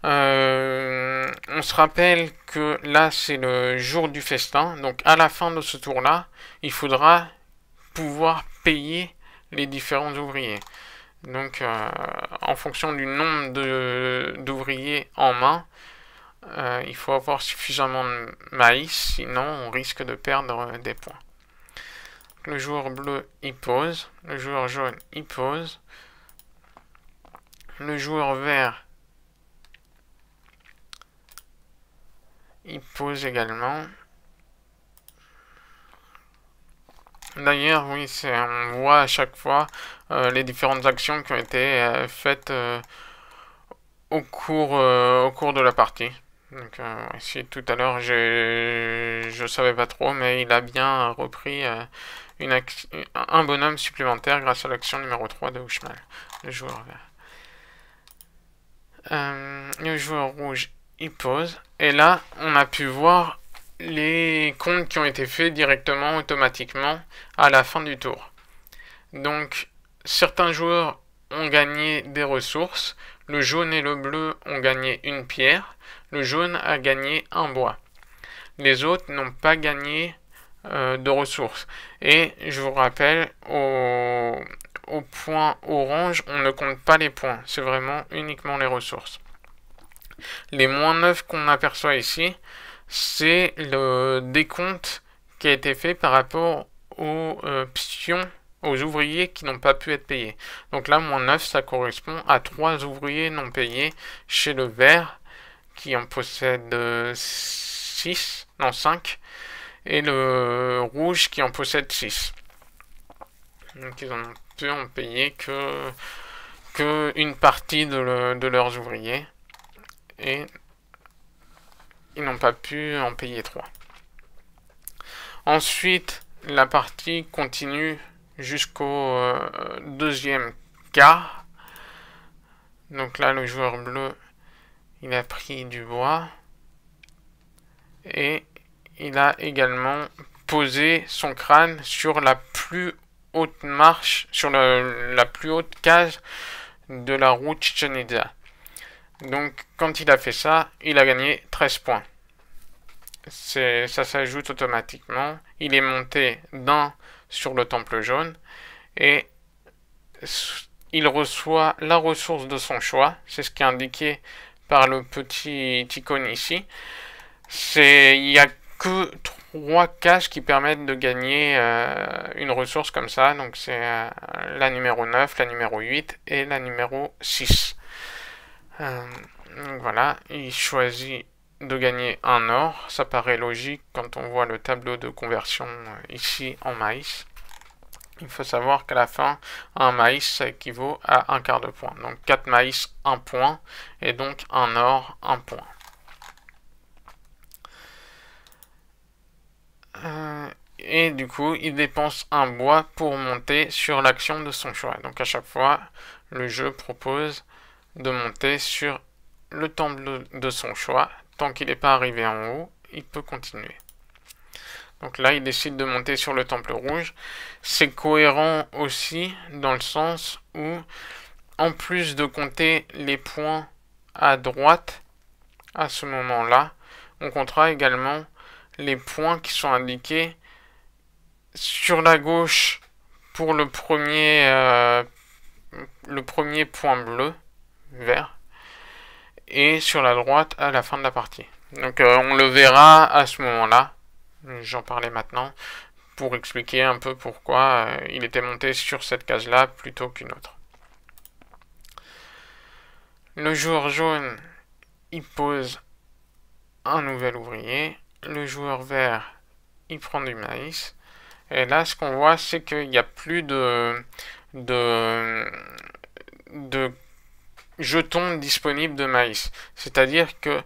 Euh, on se rappelle que là, c'est le jour du festin. Donc, à la fin de ce tour-là, il faudra pouvoir payer les différents ouvriers. Donc, euh, en fonction du nombre d'ouvriers en main, euh, il faut avoir suffisamment de maïs, sinon on risque de perdre des points. Le joueur bleu, il pose. Le joueur jaune, y pose. Le joueur vert, Il pose également. D'ailleurs, oui, on voit à chaque fois euh, les différentes actions qui ont été euh, faites euh, au, cours, au cours de la partie. Donc, ici, tout à l'heure, je ne savais pas trop, mais il a bien repris une un bonhomme supplémentaire grâce à l'action numéro 3 de Houchemal, le joueur vert. le joueur rouge il pose. Et là, on a pu voir les comptes qui ont été faits directement, automatiquement, à la fin du tour. Donc, certains joueurs ont gagné des ressources. Le jaune et le bleu ont gagné une pierre. Le jaune a gagné un bois. Les autres n'ont pas gagné euh, de ressources. Et je vous rappelle, au point orange, on ne compte pas les points. C'est vraiment uniquement les ressources. Les moins 9 qu'on aperçoit ici, c'est le décompte qui a été fait par rapport aux options euh, pions, aux ouvriers qui n'ont pas pu être payés. Donc là, moins 9, ça correspond à 3 ouvriers non payés chez le vert, qui en possède 6, euh, non 5, et le rouge qui en possède 6. Donc ils n'ont pu en payer que, une partie de leurs ouvriers et ils n'ont pas pu en payer 3. Ensuite, la partie continue jusqu'au euh, deuxième quart. Donc là, le joueur bleu, il a pris du bois. Et il a également posé son crâne sur la plus haute marche, sur la plus haute case de la route Cheneza. Donc, quand il a fait ça, il a gagné 13 points. Ça s'ajoute automatiquement. Il est monté dans sur le temple jaune. Et il reçoit la ressource de son choix. C'est ce qui est indiqué par le petit icône ici. Il n'y a que trois cases qui permettent de gagner euh, une ressource comme ça. Donc c'est euh, la numéro 9, la numéro 8 et la numéro 6. Euh, voilà, il choisit de gagner un or. Ça paraît logique quand on voit le tableau de conversion euh, ici en maïs. Il faut savoir qu'à la fin, un maïs, ça équivaut à un quart de point. Donc 4 maïs, 1 point, et donc un or, 1 point. Euh, et du coup, il dépense un bois pour monter sur l'action de son choix. Donc à chaque fois, le jeu propose de monter sur le temple de son choix. Tant qu'il n'est pas arrivé en haut, il peut continuer. Donc là, il décide de monter sur le temple rouge. C'est cohérent aussi dans le sens où, en plus de compter les points à droite, à ce moment-là, on comptera également les points qui sont indiqués sur la gauche pour le premier, euh, le premier point bleu vert, et sur la droite à la fin de la partie. Donc euh, on le verra à ce moment-là, j'en parlais maintenant, pour expliquer un peu pourquoi euh, il était monté sur cette case-là plutôt qu'une autre. Le joueur jaune, il pose un nouvel ouvrier. Le joueur vert, il prend du maïs. Et là, ce qu'on voit, c'est qu'il n'y a plus de, de, de jetons disponibles de maïs. C'est-à-dire que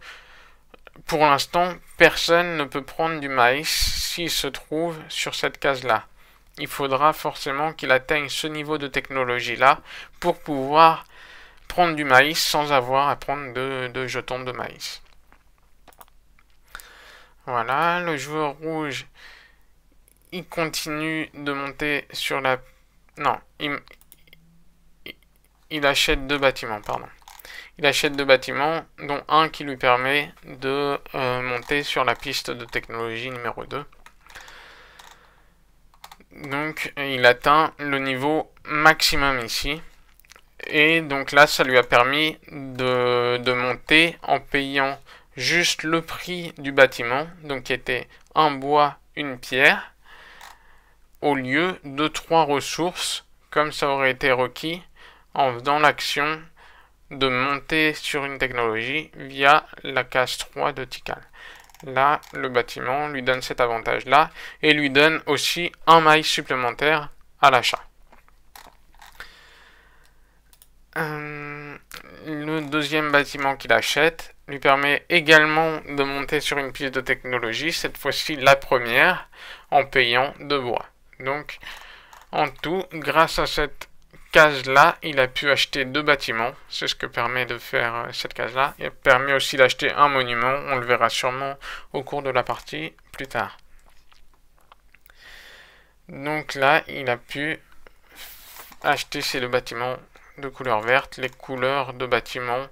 pour l'instant, personne ne peut prendre du maïs s'il se trouve sur cette case-là. Il faudra forcément qu'il atteigne ce niveau de technologie-là pour pouvoir prendre du maïs sans avoir à prendre de, de jetons de maïs. Voilà, le joueur rouge, il continue de monter sur la... Non, il, il achète deux bâtiments, pardon. Il achète deux bâtiments, dont un qui lui permet de euh, monter sur la piste de technologie numéro 2. Donc il atteint le niveau maximum ici. Et donc là, ça lui a permis de, de monter en payant juste le prix du bâtiment, donc qui était un bois, une pierre, au lieu de trois ressources, comme ça aurait été requis en faisant l'action de monter sur une technologie via la case 3 de Tical, Là, le bâtiment lui donne cet avantage-là et lui donne aussi un mail supplémentaire à l'achat. Euh, le deuxième bâtiment qu'il achète lui permet également de monter sur une pièce de technologie, cette fois-ci la première, en payant de bois. Donc, en tout, grâce à cette case-là, il a pu acheter deux bâtiments. C'est ce que permet de faire euh, cette case-là. Il permet aussi d'acheter un monument. On le verra sûrement au cours de la partie plus tard. Donc là, il a pu acheter ces deux bâtiments de couleur verte. Les couleurs de bâtiments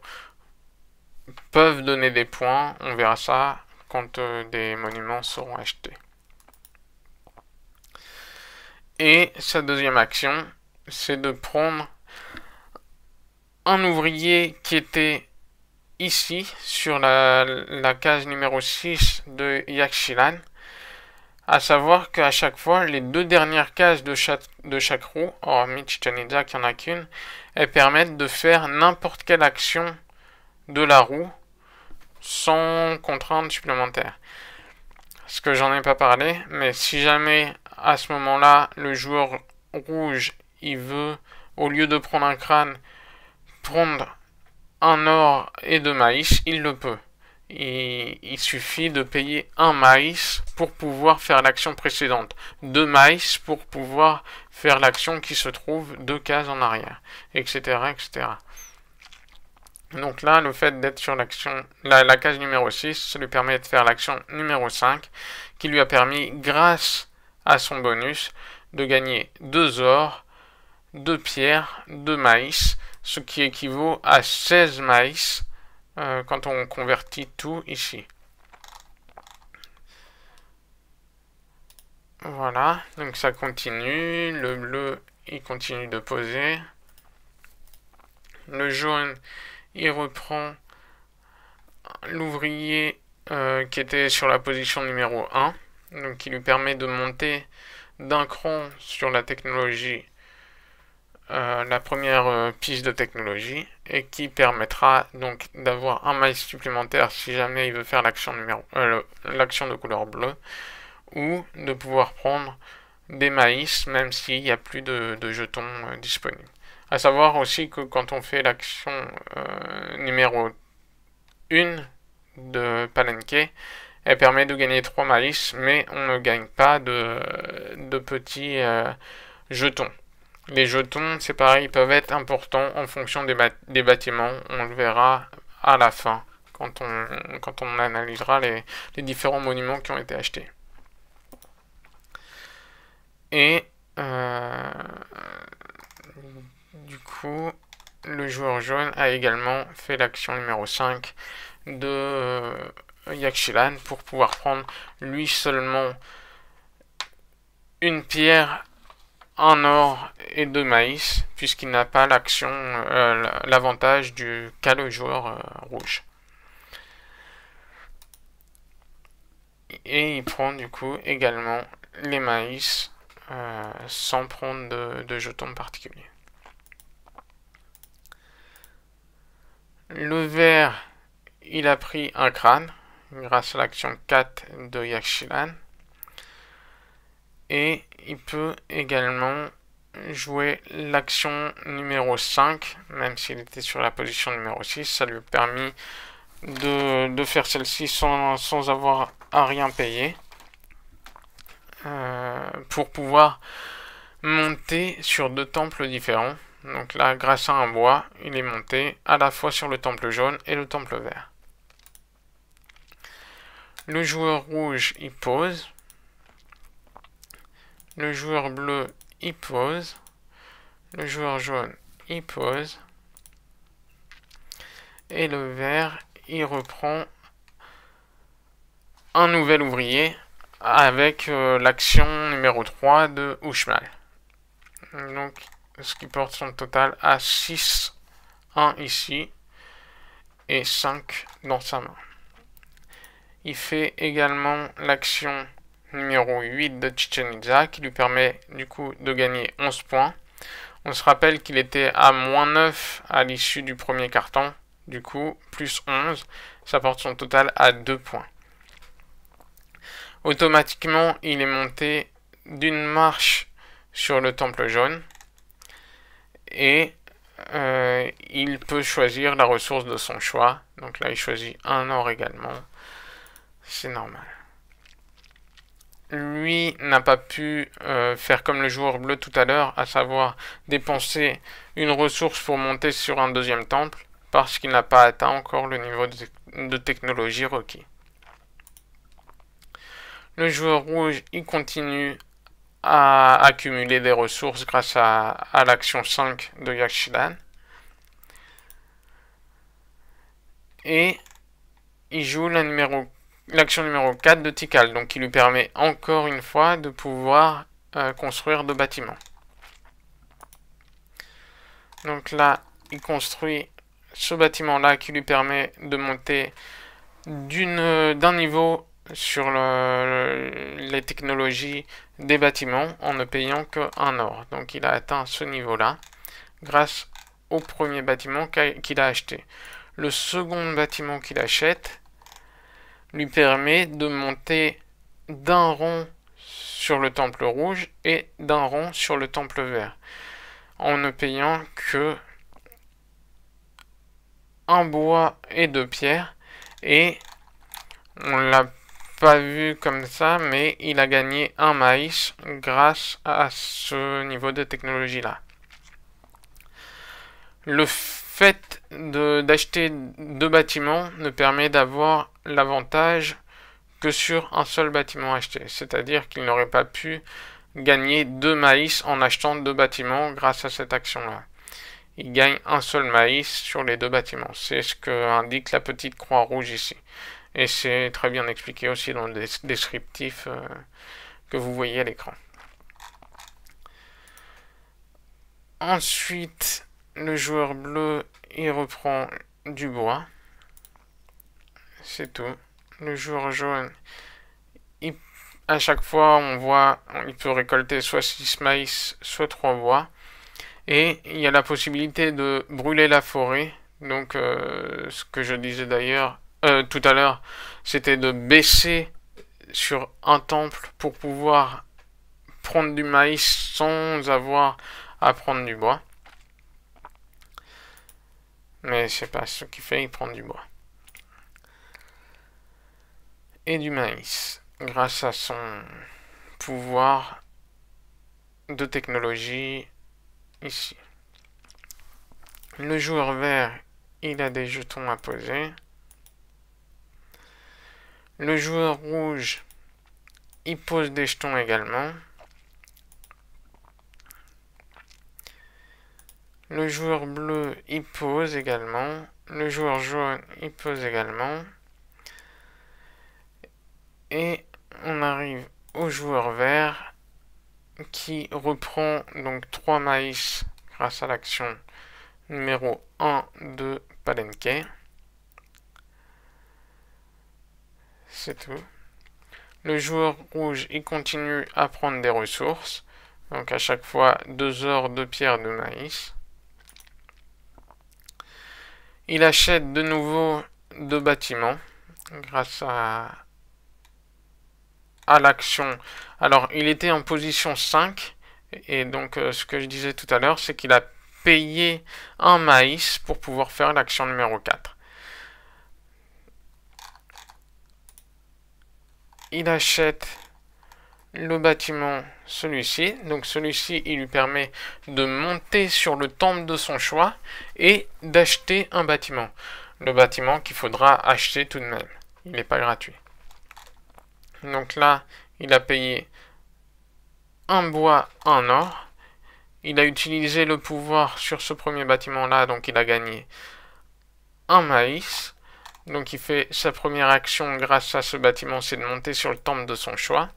peuvent donner des points. On verra ça quand euh, des monuments seront achetés. Et sa deuxième action, c'est de prendre un ouvrier qui était ici sur la, case numéro 6 de Yaxchilan. À savoir qu'à chaque fois, les deux dernières cases de chaque, de chaque roue, hormis Itza qui en a qu'une, elles permettent de faire n'importe quelle action de la roue sans contrainte supplémentaire. Ce que j'en ai pas parlé, mais si jamais à ce moment-là, le joueur rouge il veut, au lieu de prendre un crâne, prendre un or et deux maïs, il le peut. il suffit de payer un maïs pour pouvoir faire l'action précédente, deux maïs pour pouvoir faire l'action qui se trouve deux cases en arrière, etc. etc. Donc là, le fait d'être sur l'action, la, case numéro 6, ça lui permet de faire l'action numéro 5, qui lui a permis, grâce à son bonus, de gagner deux ors de pierres, de maïs, ce qui équivaut à 16 maïs euh, quand on convertit tout ici. Voilà, donc ça continue, le bleu il continue de poser. Le jaune il reprend l'ouvrier euh, qui était sur la position numéro 1, donc qui lui permet de monter d'un cran sur la technologie euh, la première euh, piste de technologie et qui permettra donc d'avoir un maïs supplémentaire si jamais il veut faire l'action numéro euh, l'action de couleur bleue ou de pouvoir prendre des maïs même s'il n'y a plus de, jetons disponibles. À savoir aussi que quand on fait l'action numéro 1 de Palenque, elle permet de gagner 3 maïs mais on ne gagne pas de petits jetons. Les jetons, c'est pareil, peuvent être importants en fonction des, des bâtiments. On le verra à la fin, quand on, quand on analysera les, différents monuments qui ont été achetés. Et euh, du coup, le joueur jaune a également fait l'action numéro 5 de euh, Yakshilan pour pouvoir prendre lui seulement une pierre en or et deux maïs, puisqu'il n'a pas l'action, euh, l'avantage du cas le joueur euh, rouge. Et il prend du coup également les maïs euh, sans prendre de, de jetons particuliers. Le vert, il a pris un crâne grâce à l'action 4 de Yakshilan. Et il peut également jouer l'action numéro 5, même s'il était sur la position numéro 6. Ça lui a permis de, faire celle-ci sans, avoir à rien payer. Euh, pour pouvoir monter sur deux temples différents. Donc là, grâce à un bois, il est monté à la fois sur le temple jaune et le temple vert. Le joueur rouge, il pose. Le joueur bleu, il pose. Le joueur jaune, il pose. Et le vert, il reprend un nouvel ouvrier avec euh, l'action numéro 3 de Ushmal. Donc, ce qui porte son total à 6, 1 ici et 5 dans sa main. Il fait également l'action numéro 8 de Chichen qui lui permet du coup de gagner 11 points. On se rappelle qu'il était à moins 9 à l'issue du premier carton, du coup, plus 11, ça porte son total à 2 points. Automatiquement, il est monté d'une marche sur le temple jaune et euh, il peut choisir la ressource de son choix. Donc là, il choisit un or également. C'est normal lui n'a pas pu euh, faire comme le joueur bleu tout à l'heure, à savoir dépenser une ressource pour monter sur un deuxième temple, parce qu'il n'a pas atteint encore le niveau de, technologie requis. Le joueur rouge, il continue à accumuler des ressources grâce à, l'action 5 de Yakshidan. Et il joue la numéro l'action numéro 4 de Tikal, donc qui lui permet encore une fois de pouvoir euh, construire deux bâtiments. Donc là, il construit ce bâtiment-là qui lui permet de monter euh, d'un niveau sur le, les technologies des bâtiments en ne payant qu'un or. Donc il a atteint ce niveau-là grâce au premier bâtiment qu'il a acheté. Le second bâtiment qu'il achète, lui permet de monter d'un rond sur le temple rouge et d'un rond sur le temple vert, en ne payant que un bois et deux pierres, et on l'a pas vu comme ça, mais il a gagné un maïs grâce à ce niveau de technologie là. Le fait d'acheter deux bâtiments ne permet d'avoir l'avantage que sur un seul bâtiment acheté. C'est-à-dire qu'il n'aurait pas pu gagner deux maïs en achetant deux bâtiments grâce à cette action-là. Il gagne un seul maïs sur les deux bâtiments. C'est ce que indique la petite croix rouge ici. Et c'est très bien expliqué aussi dans le descriptif euh, que vous voyez à l'écran. Ensuite, le joueur bleu, il reprend du bois. C'est tout. Le joueur jaune, à chaque fois, on voit, il peut récolter soit 6 maïs, soit 3 bois. Et il y a la possibilité de brûler la forêt. Donc, euh, ce que je disais d'ailleurs euh, tout à l'heure, c'était de baisser sur un temple pour pouvoir prendre du maïs sans avoir à prendre du bois. Mais ce n'est pas ce qu'il fait, il prend du bois. Et du maïs. Grâce à son pouvoir de technologie ici. Le joueur vert, il a des jetons à poser. Le joueur rouge, il pose des jetons également. Le joueur bleu, il pose également. Le joueur jaune, il pose également. Et on arrive au joueur vert qui reprend donc 3 maïs grâce à l'action numéro 1 de Palenque. C'est tout. Le joueur rouge, il continue à prendre des ressources. Donc à chaque fois, 2 heures de pierres, de maïs. Il achète de nouveau deux bâtiments grâce à, à l'action. Alors, il était en position 5. Et donc, euh, ce que je disais tout à l'heure, c'est qu'il a payé un maïs pour pouvoir faire l'action numéro 4. Il achète le bâtiment, celui-ci. Donc celui-ci, il lui permet de monter sur le temple de son choix et d'acheter un bâtiment. Le bâtiment qu'il faudra acheter tout de même. Il n'est pas gratuit. Donc là, il a payé un bois, un or. Il a utilisé le pouvoir sur ce premier bâtiment-là, donc il a gagné un maïs. Donc il fait sa première action grâce à ce bâtiment, c'est de monter sur le temple de son choix.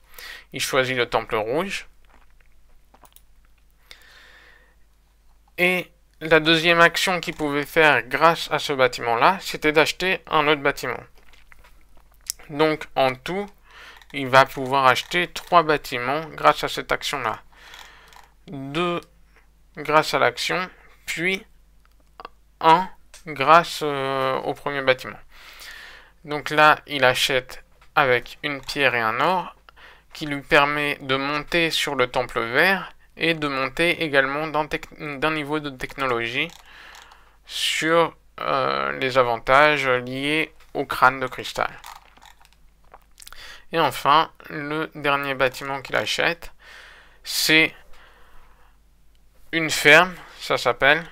Il choisit le temple rouge. Et la deuxième action qu'il pouvait faire grâce à ce bâtiment-là, c'était d'acheter un autre bâtiment. Donc en tout, il va pouvoir acheter trois bâtiments grâce à cette action-là. Deux grâce à l'action, puis un grâce euh, au premier bâtiment. Donc là, il achète avec une pierre et un or, lui permet de monter sur le temple vert et de monter également d'un niveau de technologie sur euh, les avantages liés au crâne de cristal. Et enfin, le dernier bâtiment qu'il achète, c'est une ferme, ça s'appelle.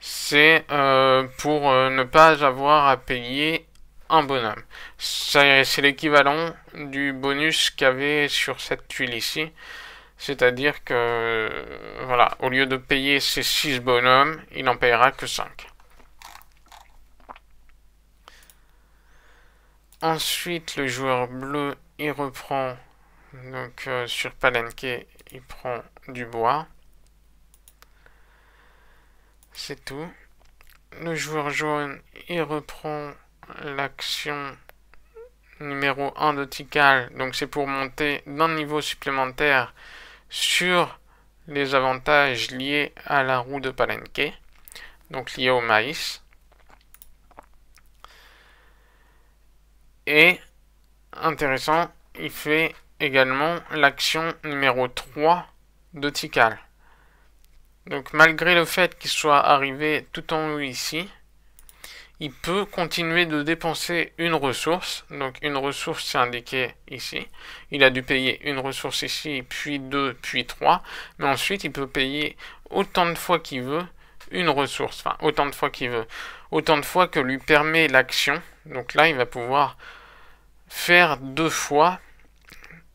C'est euh, pour euh, ne pas avoir à payer un bonhomme. C'est l'équivalent du bonus qu'avait sur cette tuile ici. C'est-à-dire que, voilà, au lieu de payer ces six bonhommes, il n'en payera que 5. Ensuite, le joueur bleu, il reprend, donc euh, sur Palenque, il prend du bois. C'est tout. Le joueur jaune, il reprend l'action numéro 1 de Tikal. Donc c'est pour monter d'un niveau supplémentaire sur les avantages liés à la roue de Palenque, donc liés au maïs. Et intéressant, il fait également l'action numéro 3 de Tikal. Donc malgré le fait qu'il soit arrivé tout en haut ici, il peut continuer de dépenser une ressource. Donc une ressource, c'est indiqué ici. Il a dû payer une ressource ici, puis deux, puis trois. Mais ensuite, il peut payer autant de fois qu'il veut une ressource. Enfin, autant de fois qu'il veut. Autant de fois que lui permet l'action. Donc là, il va pouvoir faire deux fois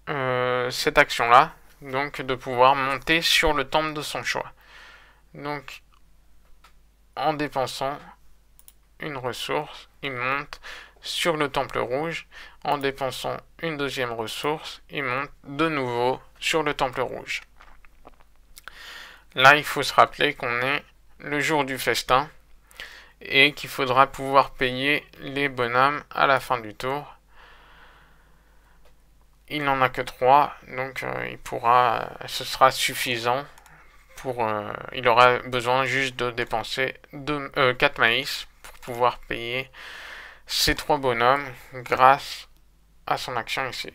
euh, cette action-là. Donc de pouvoir monter sur le temple de son choix. Donc en dépensant une ressource, il monte sur le temple rouge. En dépensant une deuxième ressource, il monte de nouveau sur le temple rouge. Là, il faut se rappeler qu'on est le jour du festin et qu'il faudra pouvoir payer les bonhommes à la fin du tour. Il n'en a que 3, donc euh, il pourra, ce sera suffisant pour. Euh, il aura besoin juste de dépenser 4 euh, maïs pouvoir payer ces trois bonhommes grâce à son action ici.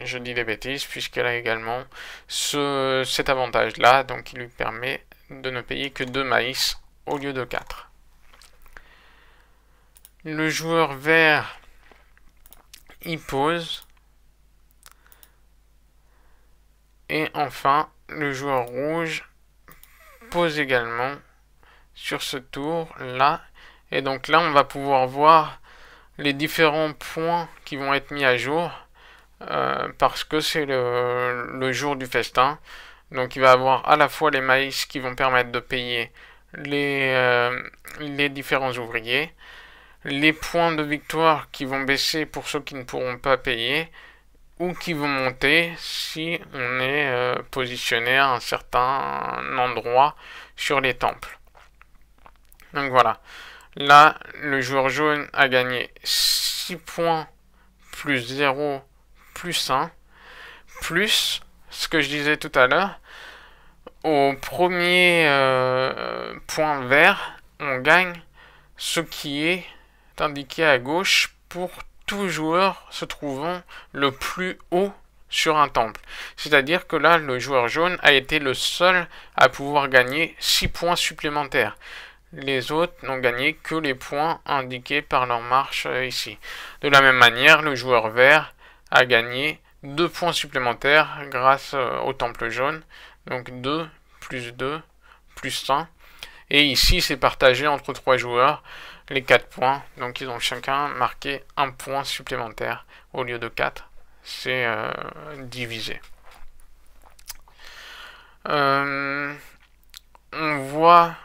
Je dis des bêtises puisqu'elle a également ce, cet avantage là, donc il lui permet de ne payer que deux maïs au lieu de quatre. Le joueur vert y pose. Et enfin, le joueur rouge pose également sur ce tour là et donc là, on va pouvoir voir les différents points qui vont être mis à jour euh, parce que c'est le, jour du festin. Donc il va avoir à la fois les maïs qui vont permettre de payer euh, les, différents ouvriers, les points de victoire qui vont baisser pour ceux qui ne pourront pas payer, ou qui vont monter si on est euh, positionné à un certain endroit sur les temples. Donc voilà. Là, le joueur jaune a gagné 6 points plus 0 plus 1 plus ce que je disais tout à l'heure. Au premier euh, point vert, on gagne ce qui est indiqué à gauche pour tout joueur se trouvant le plus haut sur un temple. C'est-à-dire que là, le joueur jaune a été le seul à pouvoir gagner 6 points supplémentaires. Les autres n'ont gagné que les points indiqués par leur marche euh, ici. De la même manière, le joueur vert a gagné 2 points supplémentaires grâce euh, au temple jaune. Donc 2 plus 2 plus 1. Et ici, c'est partagé entre 3 joueurs les 4 points. Donc ils ont chacun marqué un point supplémentaire au lieu de 4. C'est euh, divisé. on voit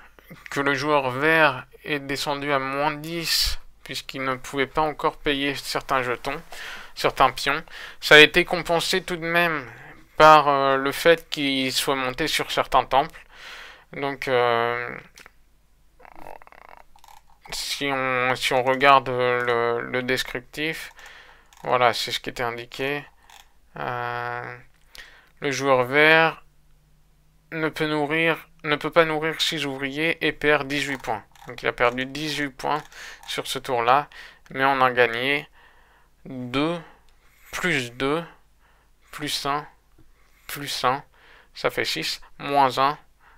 que le joueur vert est descendu à moins 10 puisqu'il ne pouvait pas encore payer certains jetons, certains pions. Ça a été compensé tout de même par euh, le fait qu'il soit monté sur certains temples. Donc, euh, si, on, si on regarde le, descriptif, voilà, c'est ce qui était indiqué. Euh, le joueur vert ne peut nourrir ne peut pas nourrir 6 ouvriers et perd 18 points. Donc il a perdu 18 points sur ce tour-là, mais on a gagné 2, plus 2, plus 1, plus 1, ça fait 6, moins 1,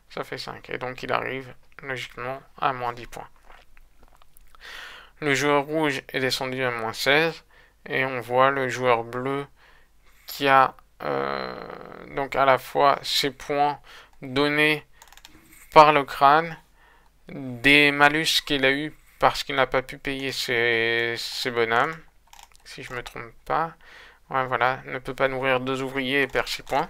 ça fait 5. Et donc il arrive logiquement à moins 10 points. Le joueur rouge est descendu à moins 16, et on voit le joueur bleu qui a euh, donc à la fois ses points donnés par le crâne des malus qu'il a eu parce qu'il n'a pas pu payer ses, ses, bonhommes, si je me trompe pas. Ouais, voilà, ne peut pas nourrir deux ouvriers et perd points.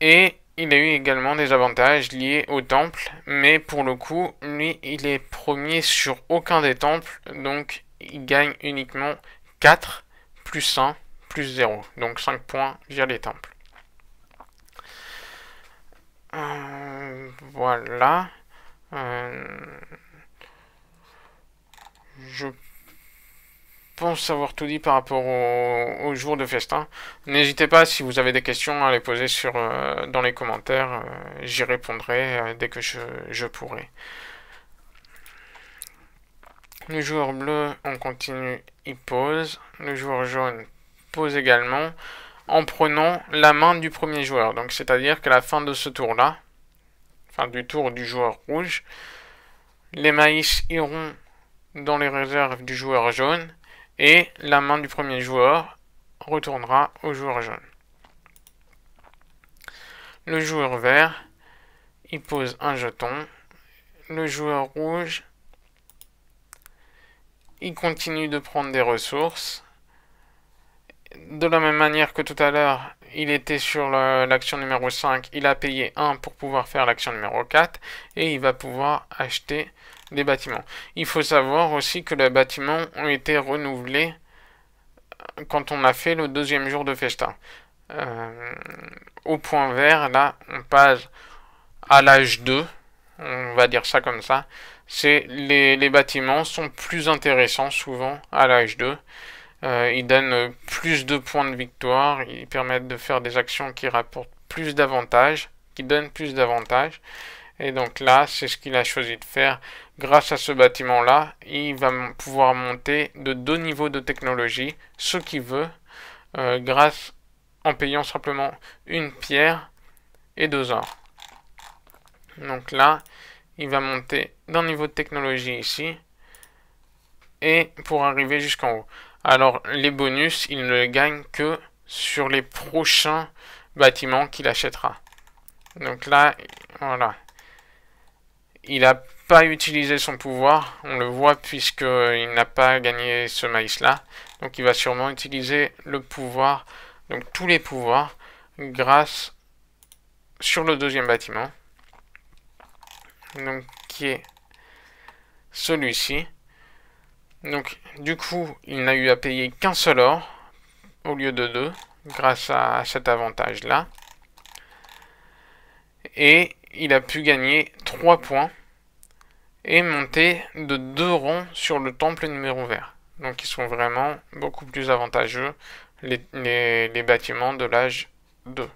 Et il a eu également des avantages liés au temple, mais pour le coup, lui, il est premier sur aucun des temples, donc il gagne uniquement 4 plus 1 plus 0, donc 5 points via les temples. Euh, voilà. Euh, je pense avoir tout dit par rapport au, jour de festin. N'hésitez pas si vous avez des questions à les poser sur, euh, dans les commentaires. J'y répondrai dès que je, je pourrai. Le joueur bleu, on continue, il pose. Le joueur jaune pose également en prenant la main du premier joueur. Donc c'est-à-dire qu'à la fin de ce tour-là, enfin du tour du joueur rouge, les maïs iront dans les réserves du joueur jaune et la main du premier joueur retournera au joueur jaune. Le joueur vert, il pose un jeton. Le joueur rouge, il continue de prendre des ressources de la même manière que tout à l'heure, il était sur l'action numéro 5, il a payé 1 pour pouvoir faire l'action numéro 4, et il va pouvoir acheter des bâtiments. Il faut savoir aussi que les bâtiments ont été renouvelés euh, quand on a fait le deuxième jour de Festa. Euh, au point vert, là, on passe à l'âge 2, on va dire ça comme ça. les, les bâtiments sont plus intéressants souvent à l'âge 2. Euh, il donne euh, plus de points de victoire, ils permettent de faire des actions qui rapportent plus d'avantages, qui donnent plus d'avantages. Et donc là, c'est ce qu'il a choisi de faire. Grâce à ce bâtiment-là, il va pouvoir monter de deux niveaux de technologie, ce qu'il veut, euh, grâce en payant simplement une pierre et deux or. Donc là, il va monter d'un niveau de technologie ici, et pour arriver jusqu'en haut. Alors, les bonus, il ne les gagne que sur les prochains bâtiments qu'il achètera. Donc là, voilà. Il n'a pas utilisé son pouvoir, on le voit, puisqu'il n'a pas gagné ce maïs-là. Donc il va sûrement utiliser le pouvoir, donc tous les pouvoirs, grâce sur le deuxième bâtiment. Donc qui est celui-ci. Donc, du coup, il n'a eu à payer qu'un seul or, au lieu de deux, grâce à cet avantage-là. Et il a pu gagner 3 points et monter de 2 ronds sur le temple numéro vert. Donc ils sont vraiment beaucoup plus avantageux les, bâtiments de l'âge 2.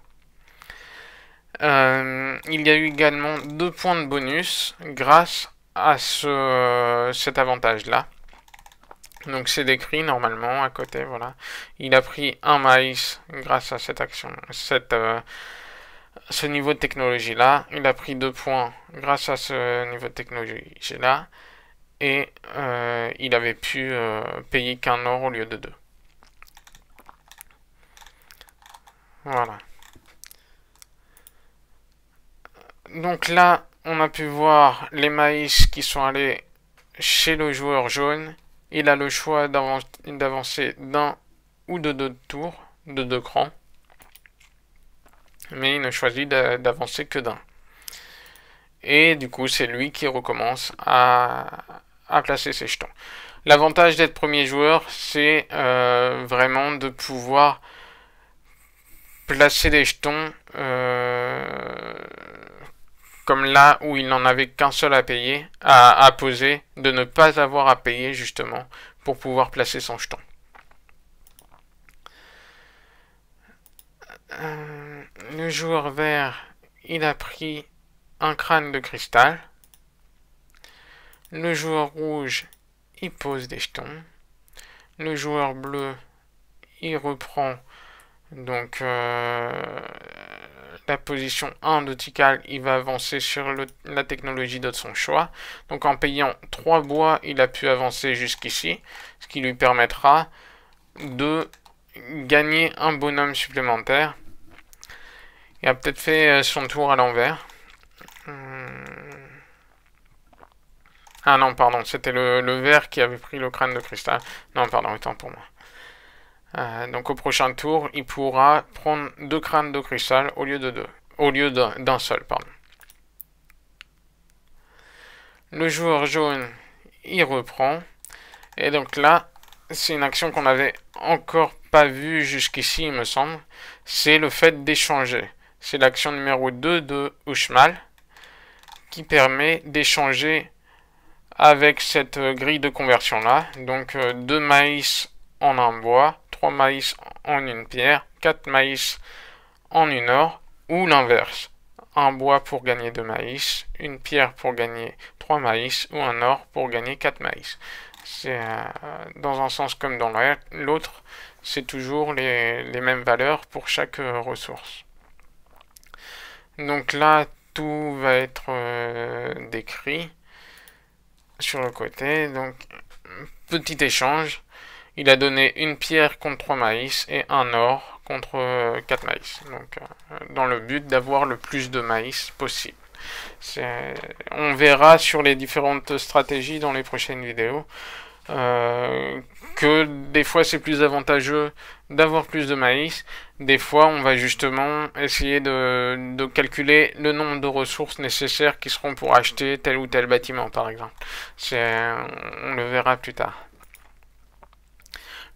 Euh, il y a eu également 2 points de bonus grâce à cet avantage-là. Donc c'est décrit normalement à côté, voilà. Il a pris un maïs grâce à cette action, cette, euh, ce niveau de technologie là. Il a pris deux points grâce à ce niveau de technologie là. Et euh, il avait pu euh, payer qu'un or au lieu de deux. Voilà. Donc là, on a pu voir les maïs qui sont allés chez le joueur jaune il a le choix d'avancer d'un ou de deux tours, de deux crans. Mais il ne choisit d'avancer que d'un. Et du coup, c'est lui qui recommence à, placer ses jetons. L'avantage d'être premier joueur, c'est euh, vraiment de pouvoir placer des jetons euh, comme là où il n'en avait qu'un seul à payer, à, poser, de ne pas avoir à payer justement pour pouvoir placer son jeton. Euh, le joueur vert, il a pris un crâne de cristal. Le joueur rouge, il pose des jetons. Le joueur bleu, il reprend donc, euh, la position 1 Tikal, il va avancer sur la technologie de son choix. Donc, en payant 3 bois, il a pu avancer jusqu'ici, ce qui lui permettra de gagner un bonhomme supplémentaire. Il a peut-être fait euh, son tour à l'envers. Hmm. Ah non, pardon, c'était le, le, vert qui avait pris le crâne de cristal. Non, pardon, autant pour moi. Euh, donc au prochain tour, il pourra prendre deux crânes de cristal au lieu de au lieu d'un seul, pardon. Le joueur jaune, il reprend. Et donc là, c'est une action qu'on n'avait encore pas vue jusqu'ici, il me semble. C'est le fait d'échanger. C'est l'action numéro 2 de Ushmal qui permet d'échanger avec cette grille de conversion là. Donc euh, deux maïs en un bois 3 maïs en une pierre, 4 maïs en une or, ou l'inverse. Un bois pour gagner 2 maïs, une pierre pour gagner trois maïs, ou un or pour gagner quatre maïs. C'est euh, dans un sens comme dans l'autre, c'est toujours les, mêmes valeurs pour chaque euh, ressource. Donc là, tout va être euh, décrit sur le côté. Donc, petit échange. Il a donné une pierre contre 3 maïs et un or contre 4 euh, maïs. Donc, euh, dans le but d'avoir le plus de maïs possible. On verra sur les différentes stratégies dans les prochaines vidéos euh, que des fois c'est plus avantageux d'avoir plus de maïs, des fois on va justement essayer de, de, calculer le nombre de ressources nécessaires qui seront pour acheter tel ou tel bâtiment par exemple. On le verra plus tard.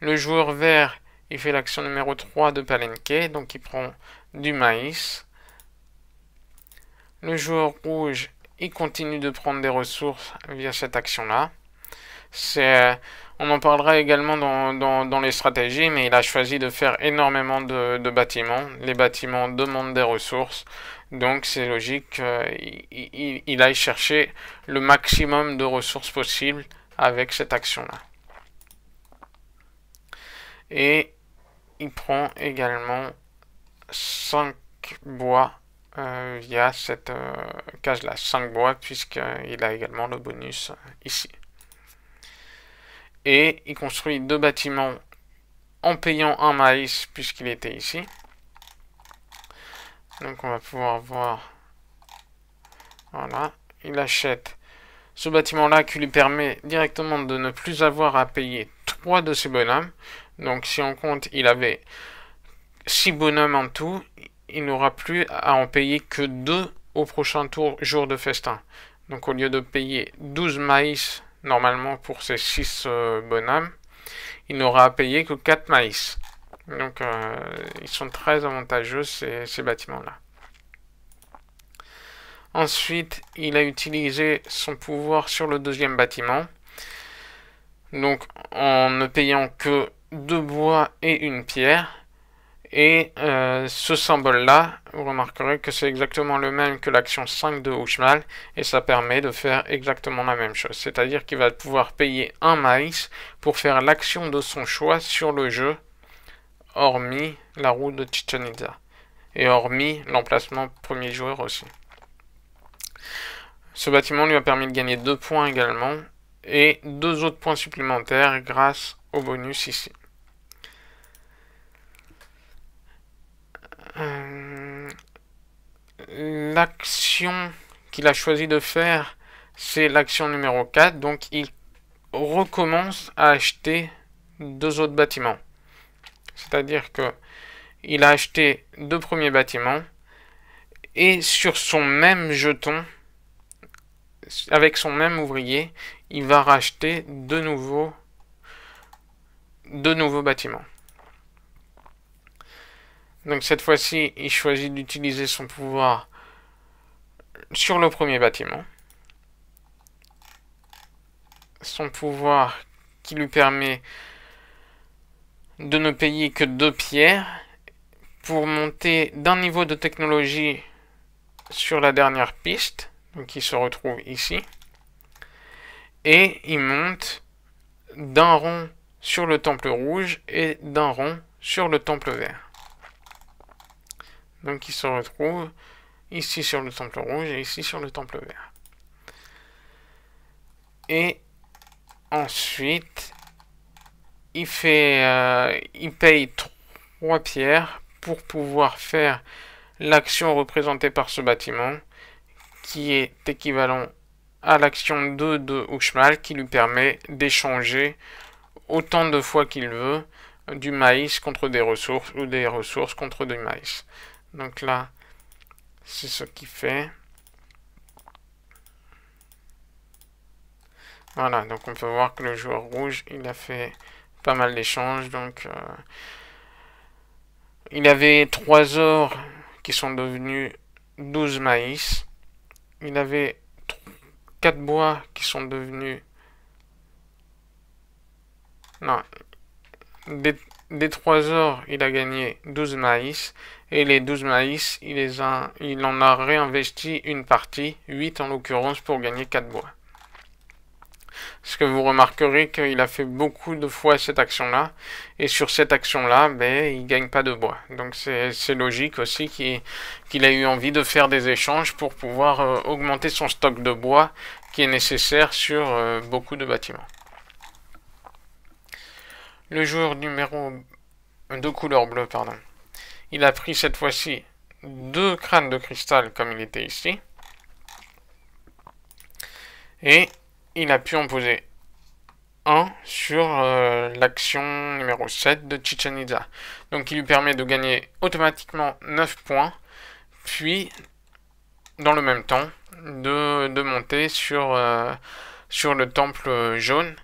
Le joueur vert, il fait l'action numéro 3 de Palenque, donc il prend du maïs. Le joueur rouge, il continue de prendre des ressources via cette action-là. C'est, on en parlera également dans, les stratégies, mais il a choisi de faire énormément de, bâtiments. Les bâtiments demandent des ressources, donc c'est logique qu'il aille chercher le maximum de ressources possibles avec cette action-là. Et il prend également 5 bois euh, via cette euh, cage case-là. 5 bois puisqu'il a également le bonus euh, ici. Et il construit deux bâtiments en payant un maïs puisqu'il était ici. Donc on va pouvoir voir. Voilà. Il achète ce bâtiment-là qui lui permet directement de ne plus avoir à payer 3 de ses bonhommes. Donc si on compte, il avait 6 bonhommes en tout, il n'aura plus à en payer que 2 au prochain tour jour de festin. Donc au lieu de payer 12 maïs normalement pour ces 6 euh, bonhommes, il n'aura à payer que 4 maïs. Donc euh, ils sont très avantageux ces, ces bâtiments-là. Ensuite, il a utilisé son pouvoir sur le deuxième bâtiment. Donc en ne payant que deux bois et une pierre. Et euh, ce symbole-là, vous remarquerez que c'est exactement le même que l'action 5 de Houchmal, et ça permet de faire exactement la même chose. C'est-à-dire qu'il va pouvoir payer un maïs pour faire l'action de son choix sur le jeu, hormis la roue de Chichen Itza, et hormis l'emplacement premier joueur aussi. Ce bâtiment lui a permis de gagner deux points également, et deux autres points supplémentaires grâce bonus ici. Euh, l'action qu'il a choisi de faire, c'est l'action numéro 4. Donc il recommence à acheter deux autres bâtiments. C'est-à-dire que il a acheté deux premiers bâtiments et sur son même jeton, avec son même ouvrier, il va racheter de nouveau de nouveaux bâtiments. Donc cette fois-ci, il choisit d'utiliser son pouvoir sur le premier bâtiment. Son pouvoir qui lui permet de ne payer que deux pierres pour monter d'un niveau de technologie sur la dernière piste, donc qui se retrouve ici. Et il monte d'un rond sur le temple rouge et d'un rond sur le temple vert. Donc il se retrouve ici sur le temple rouge et ici sur le temple vert. Et ensuite, il, fait, euh, il paye trois pierres pour pouvoir faire l'action représentée par ce bâtiment, qui est équivalent à l'action 2 de Uxmal, qui lui permet d'échanger autant de fois qu'il veut euh, du maïs contre des ressources ou des ressources contre du maïs. Donc là, c'est ce qui fait. Voilà, donc on peut voir que le joueur rouge, il a fait pas mal d'échanges. Donc, euh, il avait 3 ors qui sont devenus 12 maïs. Il avait 4 bois qui sont devenus non. Des, trois 3 heures, il a gagné 12 maïs. Et les 12 maïs, il, il en a réinvesti une partie, 8 en l'occurrence, pour gagner 4 bois. Ce que vous remarquerez qu'il a fait beaucoup de fois cette action-là. Et sur cette action-là, ben, il gagne pas de bois. Donc c'est logique aussi qu'il a eu envie de faire des échanges pour pouvoir euh, augmenter son stock de bois qui est nécessaire sur euh, beaucoup de bâtiments. Le joueur numéro de couleur bleue, pardon. Il a pris cette fois-ci deux crânes de cristal comme il était ici. Et il a pu en poser un sur euh, l'action numéro 7 de Chichen Itza. Donc il lui permet de gagner automatiquement 9 points, puis dans le même temps de, monter sur, euh, sur le temple euh, jaune.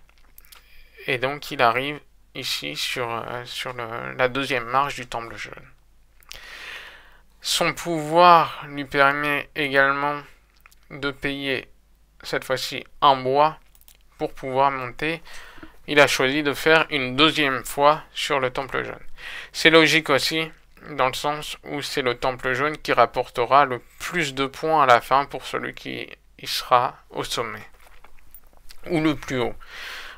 Et donc il arrive ici sur, euh, sur le, la deuxième marche du temple jaune. Son pouvoir lui permet également de payer cette fois-ci un bois pour pouvoir monter. Il a choisi de faire une deuxième fois sur le temple jaune. C'est logique aussi dans le sens où c'est le temple jaune qui rapportera le plus de points à la fin pour celui qui y sera au sommet ou le plus haut.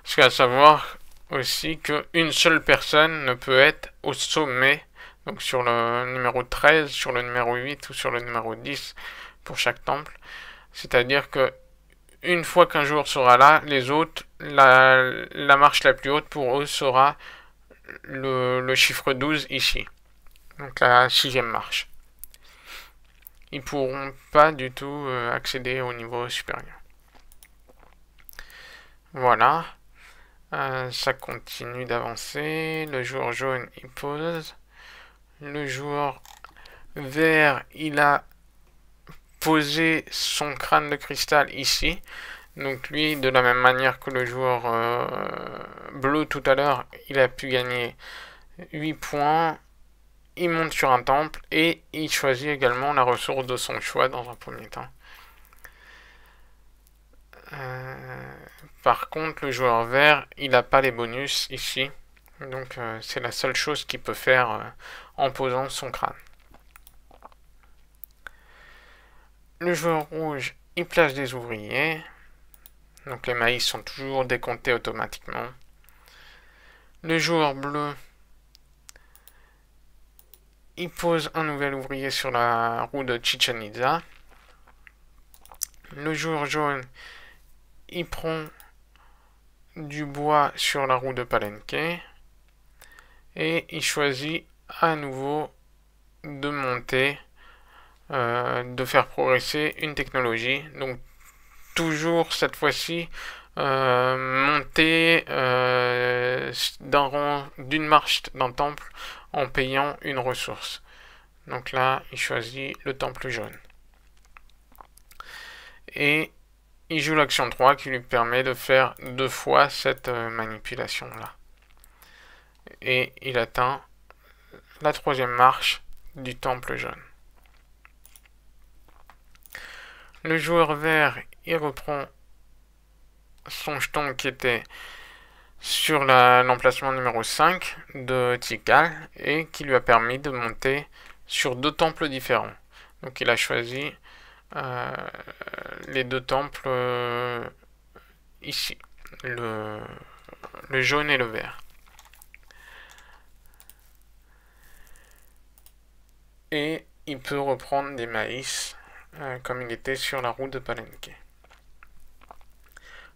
Parce qu'à savoir aussi qu'une seule personne ne peut être au sommet, donc sur le numéro 13, sur le numéro 8 ou sur le numéro 10 pour chaque temple. C'est-à-dire que une fois qu'un jour sera là, les autres, la, marche la plus haute pour eux sera le, chiffre 12 ici. Donc la sixième marche. Ils pourront pas du tout euh, accéder au niveau supérieur. Voilà. Euh, ça continue d'avancer. Le joueur jaune, il pose. Le joueur vert, il a posé son crâne de cristal ici. Donc lui, de la même manière que le joueur euh, bleu tout à l'heure, il a pu gagner 8 points. Il monte sur un temple et il choisit également la ressource de son choix dans un premier temps. Euh, par contre, le joueur vert, il n'a pas les bonus ici. Donc euh, c'est la seule chose qu'il peut faire euh, en posant son crâne. Le joueur rouge, il place des ouvriers. Donc les maïs sont toujours décomptés automatiquement. Le joueur bleu, il pose un nouvel ouvrier sur la roue de Chichen Itza. Le joueur jaune, il prend du bois sur la roue de Palenque. Et il choisit à nouveau de monter, euh, de faire progresser une technologie. Donc toujours cette fois-ci euh, monter euh, d'un d'une marche d'un temple en payant une ressource. Donc là, il choisit le temple jaune. Et il joue l'action 3 qui lui permet de faire deux fois cette euh, manipulation-là. Et il atteint la troisième marche du temple jaune. Le joueur vert, il reprend son jeton qui était sur l'emplacement numéro 5 de Tikal et qui lui a permis de monter sur deux temples différents. Donc il a choisi euh, les deux temples euh, ici, le, le jaune et le vert. Et il peut reprendre des maïs euh, comme il était sur la route de Palenque.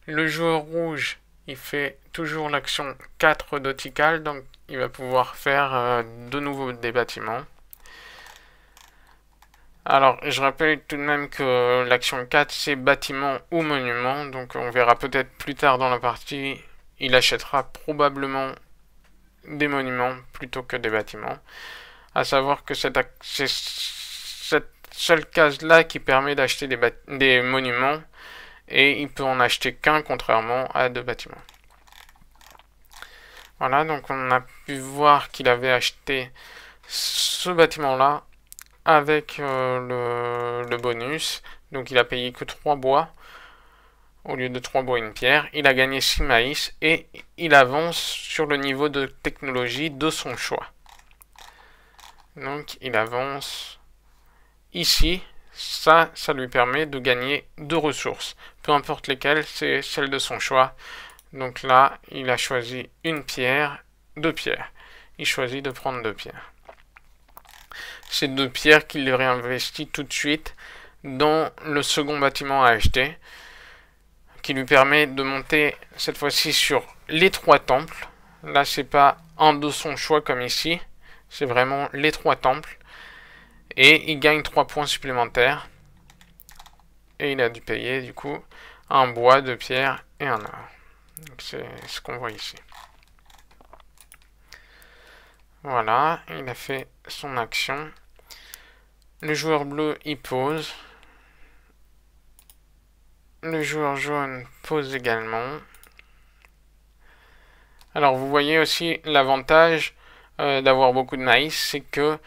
Le joueur rouge, il fait toujours l'action 4 d'otical, donc il va pouvoir faire de nouveau des bâtiments. Alors, je rappelle tout de même que l'action 4, c'est bâtiment ou monument. Donc, on verra peut-être plus tard dans la partie, il achètera probablement des monuments plutôt que des bâtiments. À savoir que c'est cette seule case-là qui permet d'acheter des, des monuments. Et il peut en acheter qu'un, contrairement à deux bâtiments. Voilà, donc on a pu voir qu'il avait acheté ce bâtiment-là avec euh, le, bonus. Donc il a payé que 3 bois au lieu de 3 bois et une pierre. Il a gagné 6 maïs et il avance sur le niveau de technologie de son choix. Donc il avance ici. Ça, ça lui permet de gagner deux ressources. Peu importe lesquelles, c'est celle de son choix. Donc là, il a choisi une pierre, deux pierres. Il choisit de prendre deux pierres ces deux pierres qu'il réinvestit tout de suite dans le second bâtiment à acheter, qui lui permet de monter cette fois-ci sur les trois temples. Là, c'est pas un de son choix comme ici, c'est vraiment les trois temples. Et il gagne trois points supplémentaires. Et il a dû payer, du coup, un bois, deux pierres et un or. C'est ce qu'on voit ici. Voilà, il a fait son action. Le joueur bleu, il pose. Le joueur jaune pose également. Alors vous voyez aussi l'avantage euh, d'avoir beaucoup de maïs, c'est que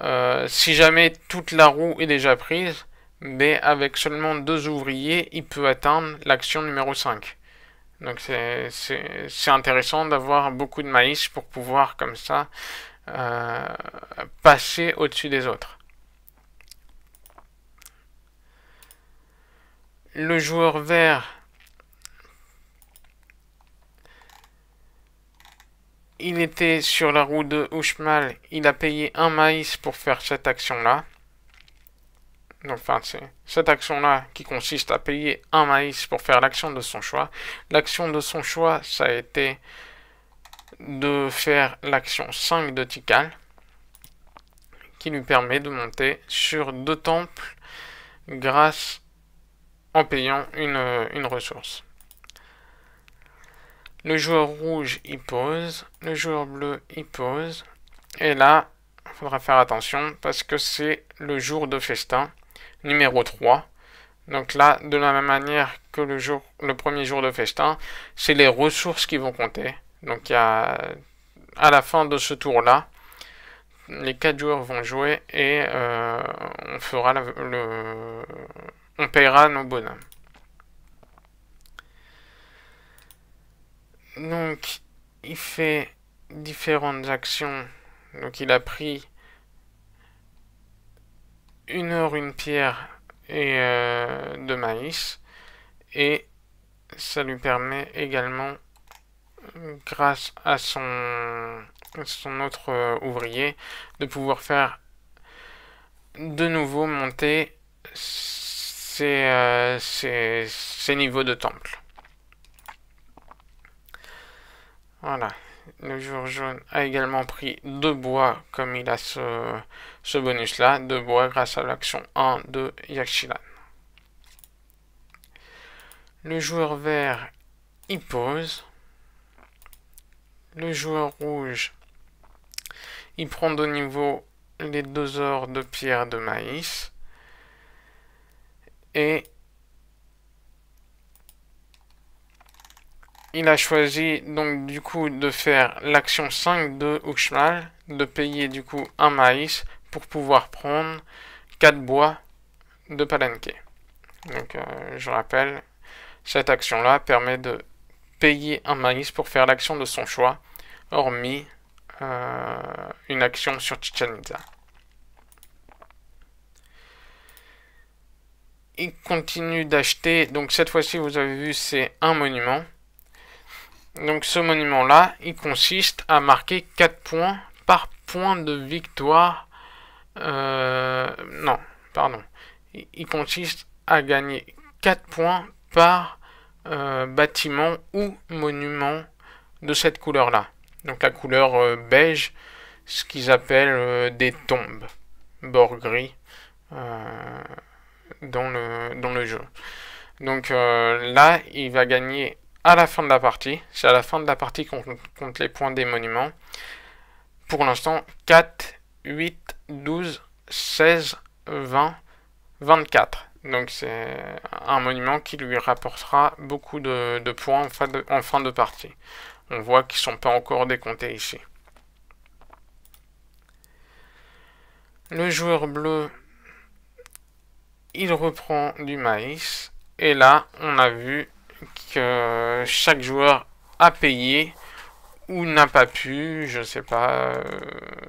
euh, si jamais toute la roue est déjà prise, mais avec seulement deux ouvriers, il peut atteindre l'action numéro 5. Donc c'est intéressant d'avoir beaucoup de maïs pour pouvoir comme ça euh, passer au-dessus des autres. Le joueur vert il était sur la roue de Ushmal, il a payé un maïs pour faire cette action-là enfin, c'est cette action-là qui consiste à payer un maïs pour faire l'action de son choix. L'action de son choix, ça a été de faire l'action 5 de Tikal, qui lui permet de monter sur deux temples grâce en payant une, une ressource. Le joueur rouge y pose, le joueur bleu y pose, et là, il faudra faire attention parce que c'est le jour de festin numéro 3. Donc là, de la même manière que le, jour, le premier jour de festin, c'est les ressources qui vont compter. Donc il à la fin de ce tour-là, les 4 joueurs vont jouer et euh, on fera le, on paiera nos bonhommes. Donc il fait différentes actions. Donc il a pris une heure une pierre et euh, de maïs. Et ça lui permet également, grâce à son, son autre euh, ouvrier, de pouvoir faire de nouveau monter ses, euh, ses niveaux de temple. Voilà. Le joueur jaune a également pris deux bois comme il a ce, ce bonus là, Deux bois grâce à l'action 1 de Yakshilan. Le joueur vert y pose. Le joueur rouge il prend de niveau les deux ors de pierre de maïs. Et il a choisi donc du coup de faire l'action 5 de Uxmal, de payer du coup un maïs pour pouvoir prendre 4 bois de Palanque. Donc euh, je rappelle, cette action-là permet de payer un maïs pour faire l'action de son choix, hormis euh, une action sur Chichen Il continue d'acheter, donc cette fois-ci vous avez vu c'est un monument. Donc ce monument-là, il consiste à marquer 4 points par point de victoire. Euh, non, pardon. Il consiste à gagner 4 points par euh, bâtiment ou monument de cette couleur-là. Donc la couleur euh, beige, ce qu'ils appellent des tombes, bord gris, dans, le, dans le jeu. Donc là, il va gagner à la fin de la partie. C'est à la fin de la partie qu'on compte les points des monuments. Pour l'instant, 4, 8, 12, 16, 20, 24. Donc c'est un monument qui lui rapportera beaucoup de, points en de, en fin de, partie. On voit qu'ils ne sont pas encore décomptés ici. Le joueur bleu, il reprend du maïs. Et là, on a vu que chaque joueur a payé ou n'a pas pu. Je ne sais pas euh,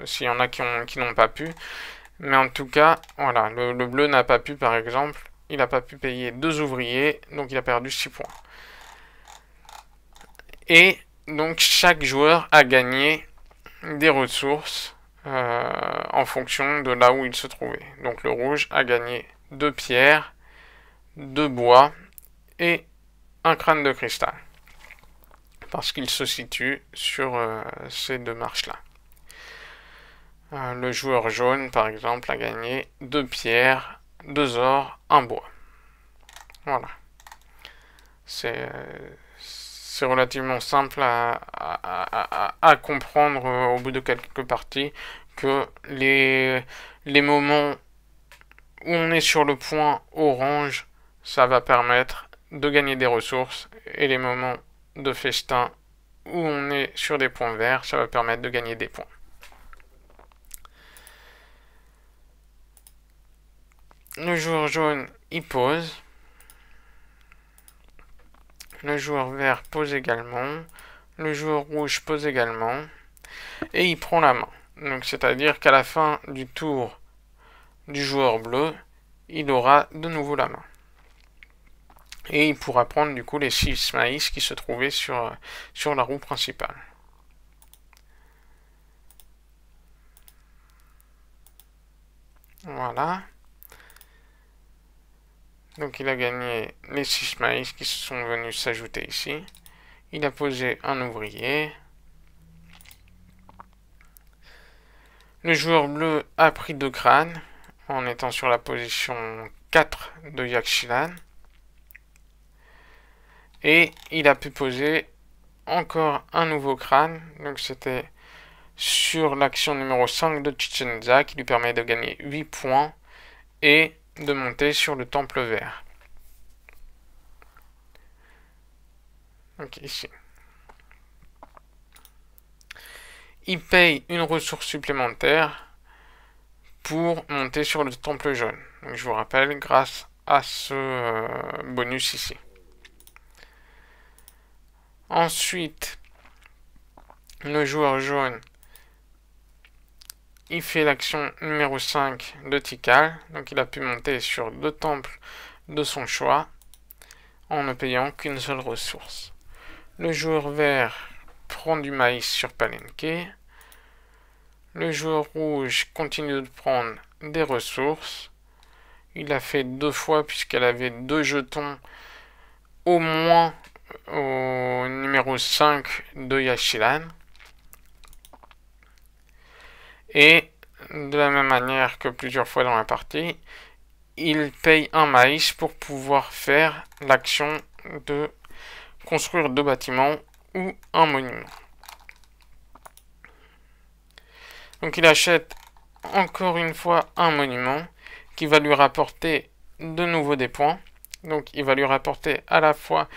s'il y en a qui n'ont qui pas pu. Mais en tout cas, voilà, le, bleu n'a pas pu, par exemple. Il n'a pas pu payer deux ouvriers, donc il a perdu 6 points. Et donc chaque joueur a gagné des ressources euh, en fonction de là où il se trouvait. Donc le rouge a gagné deux pierres, deux bois et crâne de cristal. Parce qu'il se situe sur euh, ces deux marches-là. Euh, le joueur jaune, par exemple, a gagné deux pierres, deux or un bois. Voilà. C'est c'est relativement simple à, à, à comprendre euh, au bout de quelques parties que les, les moments où on est sur le point orange, ça va permettre de gagner des ressources et les moments de festin où on est sur des points verts, ça va permettre de gagner des points. Le joueur jaune, il pose. Le joueur vert pose également. Le joueur rouge pose également. Et il prend la main. Donc c'est-à-dire qu'à la fin du tour du joueur bleu, il aura de nouveau la main et il pourra prendre du coup les 6 maïs qui se trouvaient sur, euh, sur la roue principale. Voilà. Donc il a gagné les 6 maïs qui sont venus s'ajouter ici. Il a posé un ouvrier. Le joueur bleu a pris deux crânes en étant sur la position 4 de Yakshilan. Et il a pu poser encore un nouveau crâne. Donc c'était sur l'action numéro 5 de Chichen Itza qui lui permet de gagner 8 points et de monter sur le temple vert. Donc ici. Il paye une ressource supplémentaire pour monter sur le temple jaune. Donc je vous rappelle, grâce à ce euh, bonus ici. Ensuite, le joueur jaune, il fait l'action numéro 5 de Tikal. Donc il a pu monter sur deux temples de son choix en ne payant qu'une seule ressource. Le joueur vert prend du maïs sur Palenque. Le joueur rouge continue de prendre des ressources. Il a fait deux fois puisqu'elle avait deux jetons au moins au numéro 5 de Yashilan Et de la même manière que plusieurs fois dans la partie, il paye un maïs pour pouvoir faire l'action de construire deux bâtiments ou un monument. Donc il achète encore une fois un monument qui va lui rapporter de nouveau des points. Donc il va lui rapporter à la fois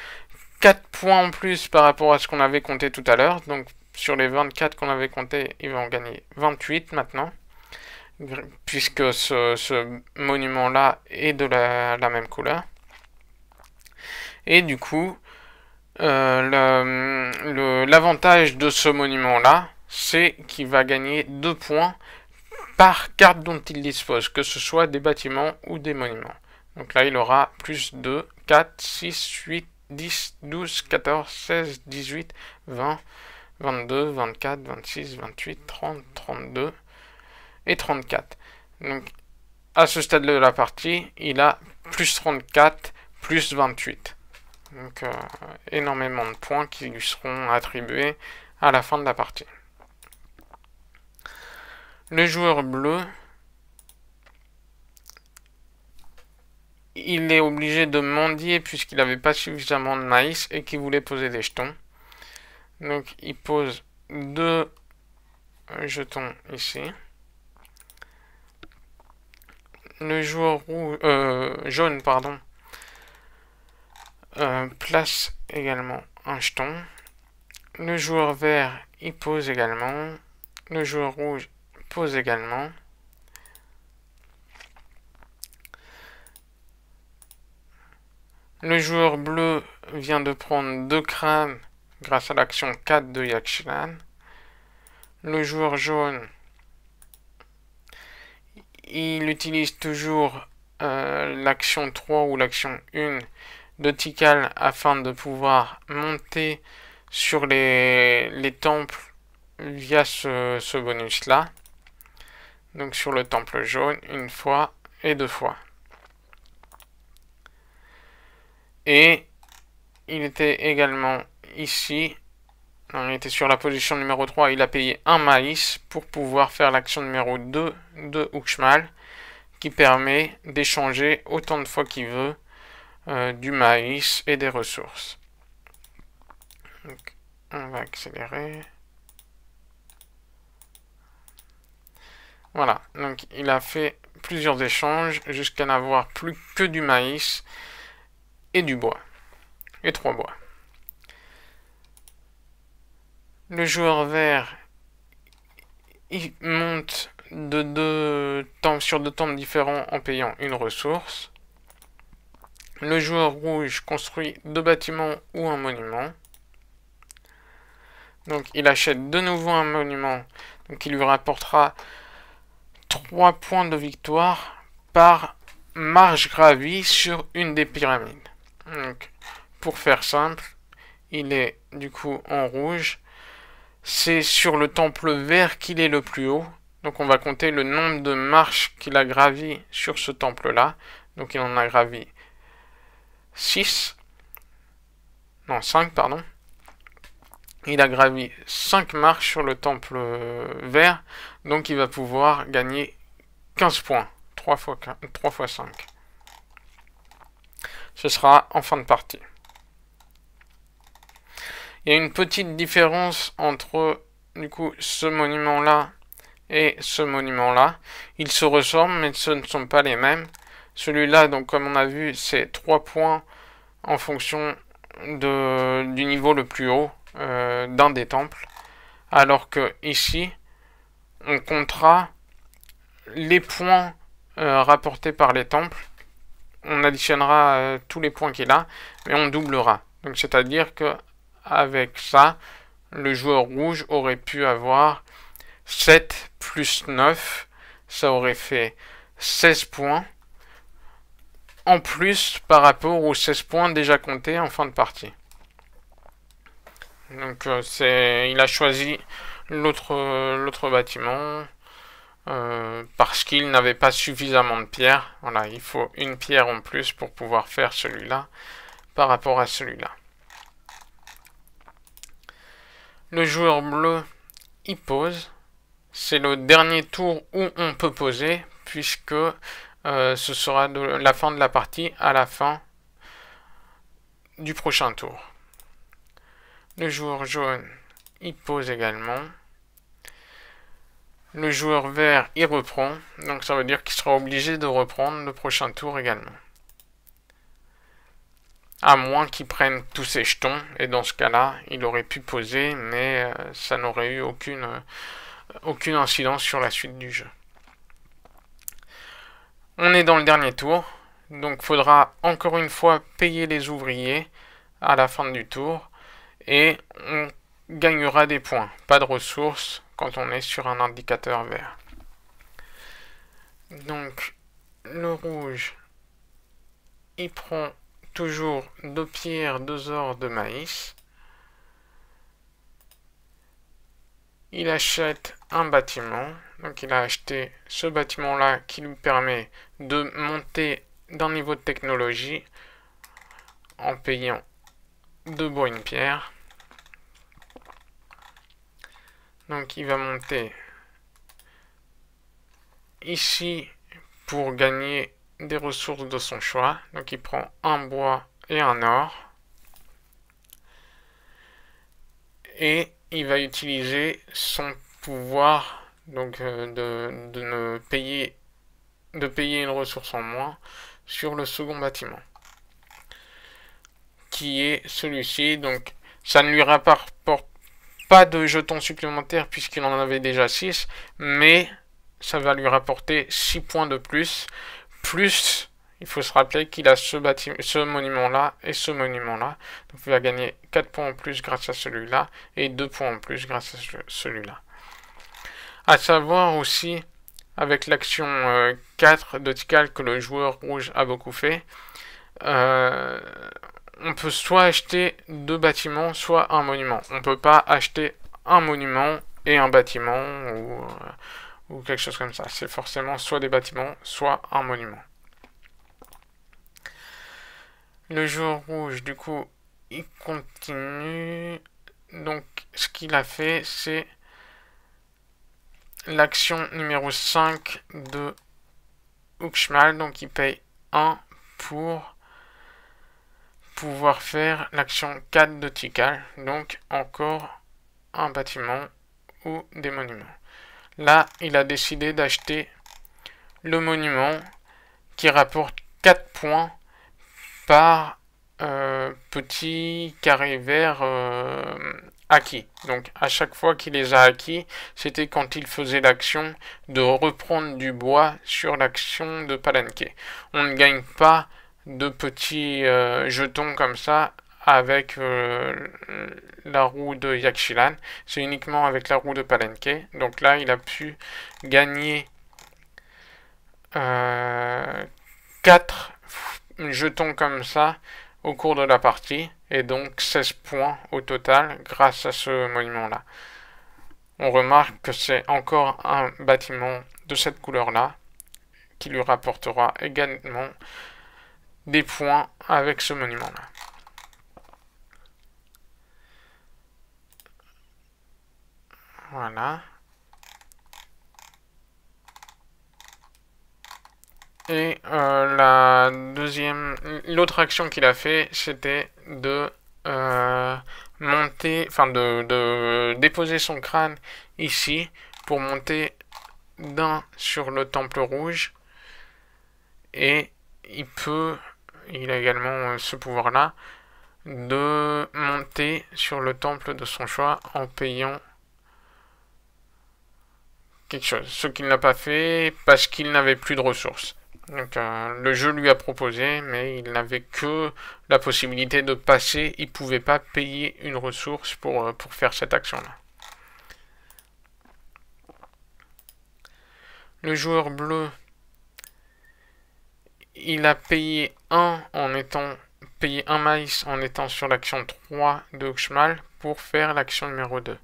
4 points en plus par rapport à ce qu'on avait compté tout à l'heure. Donc sur les 24 qu'on avait compté, ils vont en gagner 28 maintenant. Puisque ce, monument-là est de la, même couleur. Et du coup, euh, l'avantage de ce monument-là, c'est qu'il va gagner 2 points par carte dont il dispose, que ce soit des bâtiments ou des monuments. Donc là, il aura plus 2, 4, 6, 8, 10, 12, 14, 16, 18, 20, 22, 24, 26, 28, 30, 32 et 34. Donc, à ce stade de la partie, il a plus 34, plus 28. Donc, euh, énormément de points qui lui seront attribués à la fin de la partie. Le joueur bleu il est obligé de mendier puisqu'il n'avait pas suffisamment de maïs et qu'il voulait poser des jetons. Donc il pose deux jetons ici. Le joueur rouge, euh, jaune pardon, euh, place également un jeton. Le joueur vert y pose également. Le joueur rouge pose également. Le joueur bleu vient de prendre deux crânes grâce à l'action 4 de yakshan. Le joueur jaune, il utilise toujours euh, l'action 3 ou l'action 1 de Tikal afin de pouvoir monter sur les, temples via ce bonus là. Donc sur le temple jaune, une fois et deux fois. Et il était également ici. il était sur la position numéro 3. Il a payé un maïs pour pouvoir faire l'action numéro 2 de Uxmal qui permet d'échanger autant de fois qu'il veut euh, du maïs et des ressources. on va accélérer. Voilà, donc il a fait plusieurs échanges jusqu'à n'avoir plus que du maïs et du bois. et trois bois. Le joueur vert, il monte de deux temps, sur deux temps différents en payant une ressource. Le joueur rouge construit deux bâtiments ou un monument. Donc il achète de nouveau un monument qui lui rapportera trois points de victoire par marge gravie sur une des pyramides. Donc, pour faire simple, il est du coup en rouge. C'est sur le temple vert qu'il est le plus haut. Donc on va compter le nombre de marches qu'il a gravi sur ce temple-là. Donc il en a gravi 6. Non, 5, pardon. Il a gravi 5 marches sur le temple vert. Donc il va pouvoir gagner 15 points. fois, 3 fois 5. Ce sera en fin de partie. Il y a une petite différence entre du coup ce monument-là et ce monument-là. Ils se ressemblent, mais ce ne sont pas les mêmes. Celui-là, donc comme on a vu, c'est trois points en fonction de, du niveau le plus haut euh, d'un des temples. Alors que ici, on comptera les points euh, rapportés par les temples on additionnera euh, tous les points qu'il a, mais on doublera. Donc c'est-à-dire que avec ça, le joueur rouge aurait pu avoir 7 plus 9, ça aurait fait 16 points en plus par rapport aux 16 points déjà comptés en fin de partie. Donc euh, c'est il a choisi l'autre euh, l'autre bâtiment. Euh, parce qu'il n'avait pas suffisamment de pierres. Voilà, il faut une pierre en plus pour pouvoir faire celui-là par rapport à celui-là. Le joueur bleu, il pose. C'est le dernier tour où on peut poser, puisque euh, ce sera la fin de la partie à la fin du prochain tour. Le joueur jaune, il pose également. Le joueur vert, y reprend. Donc ça veut dire qu'il sera obligé de reprendre le prochain tour également. À moins qu'il prenne tous ses jetons. Et dans ce cas-là, il aurait pu poser, mais euh, ça n'aurait eu aucune, euh, aucune incidence sur la suite du jeu. On est dans le dernier tour. Donc faudra encore une fois payer les ouvriers à la fin du tour. Et on gagnera des points. Pas de ressources, on est sur un indicateur vert. Donc, le rouge, il prend toujours deux pierres, deux ors de maïs. Il achète un bâtiment. Donc il a acheté ce bâtiment-là qui lui permet de monter d'un niveau de technologie en payant deux bois une pierre. Donc il va monter ici pour gagner des ressources de son choix. Donc il prend un bois et un or. Et il va utiliser son pouvoir donc euh, de, de ne payer de payer une ressource en moins sur le second bâtiment qui est celui-ci donc ça ne lui rapporte de jetons supplémentaires puisqu'il en avait déjà 6, mais ça va lui rapporter 6 points de plus. Plus, il faut se rappeler qu'il a ce, bâtiment, ce monument-là et ce monument-là. Donc il va gagner 4 points en plus grâce à celui-là et 2 points en plus grâce à celui-là. À savoir aussi, avec l'action 4 euh, de Tical que le joueur rouge a beaucoup fait, euh, on peut soit acheter deux bâtiments, soit un monument. On peut pas acheter un monument et un bâtiment euh, ou, quelque chose comme ça. C'est forcément soit des bâtiments, soit un monument. Le jour rouge, du coup, il continue. Donc, ce qu'il a fait, c'est l'action numéro 5 de Uxmal. Donc, il paye 1 pour faire l'action 4 de tical donc encore un bâtiment ou des monuments. Là, il a décidé d'acheter le monument qui rapporte 4 points par euh, petit carré vert euh, acquis. Donc à chaque fois qu'il les a acquis, c'était quand il faisait l'action de reprendre du bois sur l'action de palanquet On ne gagne pas de petits euh, jetons comme ça avec euh, la roue de Yakshilan. C'est uniquement avec la roue de Palenque. Donc là, il a pu gagner 4 euh, jetons comme ça au cours de la partie. Et donc 16 points au total grâce à ce monument-là. On remarque que c'est encore un bâtiment de cette couleur-là qui lui rapportera également des points avec ce monument-là. Voilà. Et euh, la deuxième, l'autre action qu'il a fait, c'était de euh, monter, enfin de, de, déposer son crâne ici pour monter d'un sur le temple rouge. Et il peut il a également euh, ce pouvoir-là de monter sur le temple de son choix en payant quelque chose. Ce qu'il n'a pas fait parce qu'il n'avait plus de ressources. Donc euh, le jeu lui a proposé, mais il n'avait que la possibilité de passer. Il ne pouvait pas payer une ressource pour, euh, pour faire cette action-là. Le joueur bleu il a payé un en payé maïs en étant sur l'action 3 de Oxmal pour faire l'action numéro 2.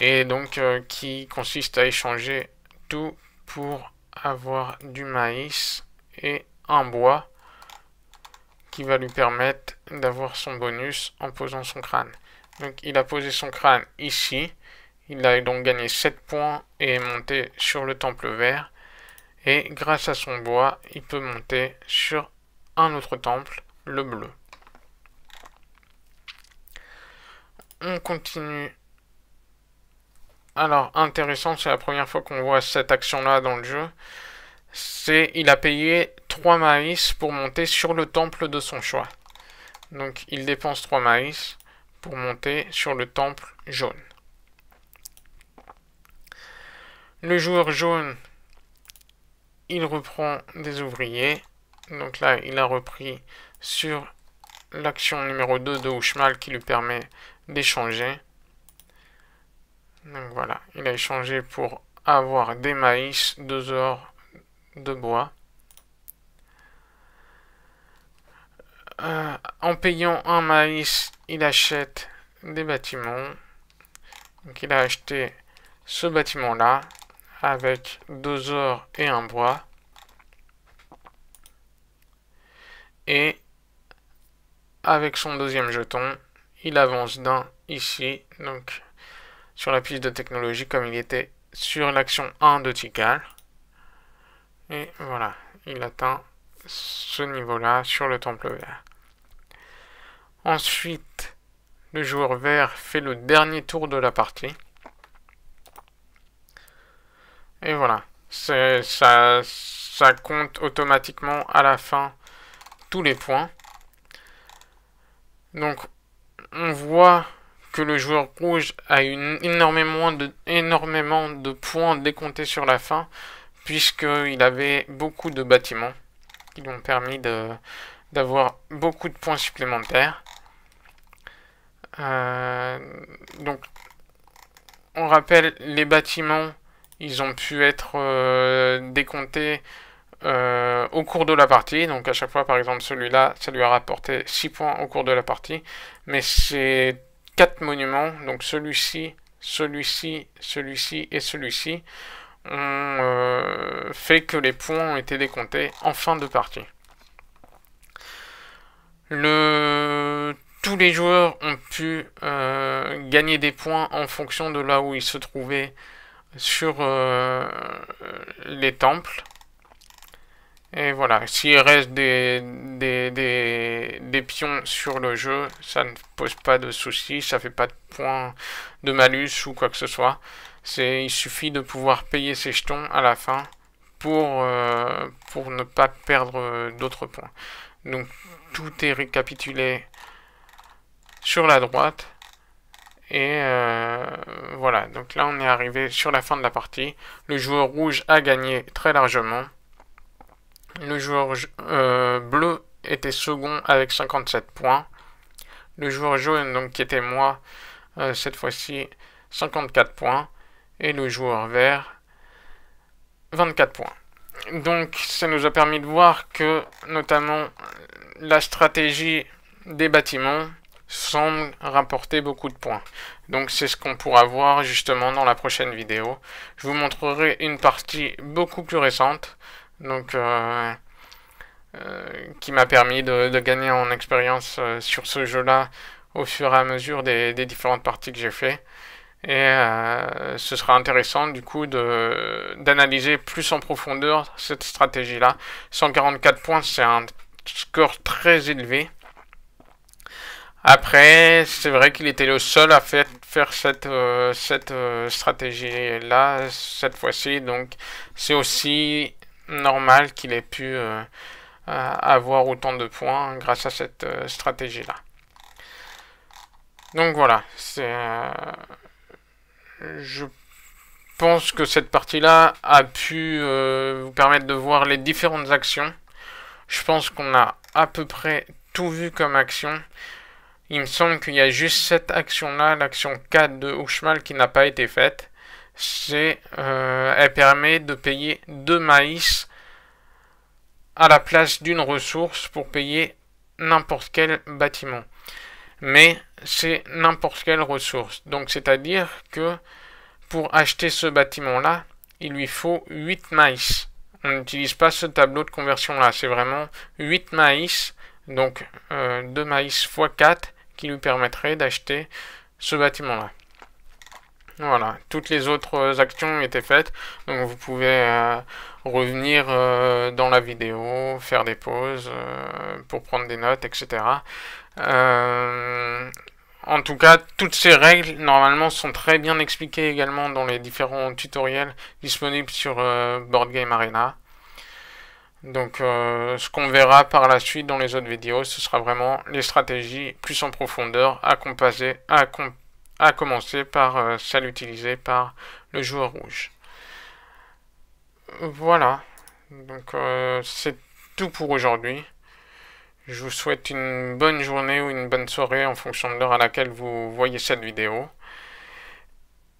Et donc euh, qui consiste à échanger tout pour avoir du maïs et un bois qui va lui permettre d'avoir son bonus en posant son crâne. Donc il a posé son crâne ici. Il a donc gagné 7 points et est monté sur le temple vert. Et grâce à son bois, il peut monter sur un autre temple, le bleu. On continue. Alors, intéressant, c'est la première fois qu'on voit cette action-là dans le jeu. C'est, il a payé 3 maïs pour monter sur le temple de son choix. Donc, il dépense 3 maïs pour monter sur le temple jaune. Le joueur jaune il reprend des ouvriers. Donc là, il a repris sur l'action numéro 2 de Houchemal qui lui permet d'échanger. Donc voilà, il a échangé pour avoir des maïs, deux heures de bois. Euh, en payant un maïs, il achète des bâtiments. Donc il a acheté ce bâtiment-là avec deux ors et un bois. Et avec son deuxième jeton, il avance d'un ici, donc sur la piste de technologie comme il était sur l'action 1 de Tikal. Et voilà, il atteint ce niveau-là sur le temple vert. Ensuite, le joueur vert fait le dernier tour de la partie. Et voilà. Ça, ça compte automatiquement à la fin tous les points. Donc, on voit que le joueur rouge a eu énormément, de, énormément de points décomptés sur la fin, puisqu'il avait beaucoup de bâtiments qui lui ont permis d'avoir beaucoup de points supplémentaires. Euh, donc, on rappelle les bâtiments ils ont pu être euh, décomptés euh, au cours de la partie. Donc à chaque fois, par exemple, celui-là, ça lui a rapporté 6 points au cours de la partie. Mais ces 4 monuments, donc celui-ci, celui-ci, celui-ci et celui-ci, ont euh, fait que les points ont été décomptés en fin de partie. Tous les joueurs ont pu gagner des points en fonction de là où ils se trouvaient sur euh, les temples. Et voilà, s'il reste des, des, des, pions sur le jeu, ça ne pose pas de soucis, ça fait pas de points de malus ou quoi que ce soit. Il suffit de pouvoir payer ses jetons à la fin pour, euh, pour ne pas perdre d'autres points. Donc tout est récapitulé sur la droite. Et euh, voilà, donc là on est arrivé sur la fin de la partie. Le joueur rouge a gagné très largement. Le joueur euh, bleu était second avec 57 points. Le joueur jaune, donc qui était moi, euh, cette fois-ci 54 points. Et le joueur vert, 24 points. Donc ça nous a permis de voir que notamment la stratégie des bâtiments semble rapporter beaucoup de points. Donc c'est ce qu'on pourra voir justement dans la prochaine vidéo. Je vous montrerai une partie beaucoup plus récente, donc euh, euh, qui m'a permis de, gagner en expérience euh, sur ce jeu-là au fur et à mesure des, des différentes parties que j'ai fait. Et ce sera intéressant du coup d'analyser plus en profondeur cette stratégie-là. 144 points, c'est un score très élevé. Après, c'est vrai qu'il était le seul à fait, faire cette, euh, euh, stratégie-là, cette fois-ci. Donc, c'est aussi normal qu'il ait pu euh, avoir autant de points grâce à cette stratégie-là. Donc voilà, je pense que cette partie-là a pu vous permettre de voir les différentes actions. Je pense qu'on a à peu près tout vu comme action. Il me semble qu'il y a juste cette action-là, l'action 4 de Ushmal, qui n'a pas été faite. C'est, euh, elle permet de payer deux maïs à la place d'une ressource pour payer n'importe quel bâtiment. Mais c'est n'importe quelle ressource. Donc c'est-à-dire que pour acheter ce bâtiment-là, il lui faut 8 maïs. On n'utilise pas ce tableau de conversion-là. C'est vraiment 8 maïs. Donc 2 euh, maïs x 4 qui lui permettrait d'acheter ce bâtiment-là. Voilà, toutes les autres actions étaient faites, donc vous pouvez euh, revenir euh, dans la vidéo, faire des pauses euh, pour prendre des notes, etc. en tout cas, toutes ces règles, normalement, sont très bien expliquées également dans les différents tutoriels disponibles sur Board Game Arena. Donc euh, ce qu'on verra par la suite dans les autres vidéos, ce sera vraiment les stratégies plus en profondeur à, à, commencer par euh, celle utilisée par le joueur rouge. Voilà, donc euh, c'est tout pour aujourd'hui. Je vous souhaite une bonne journée ou une bonne soirée en fonction de l'heure à laquelle vous voyez cette vidéo.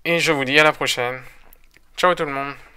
Et je vous dis à la prochaine. Ciao tout le monde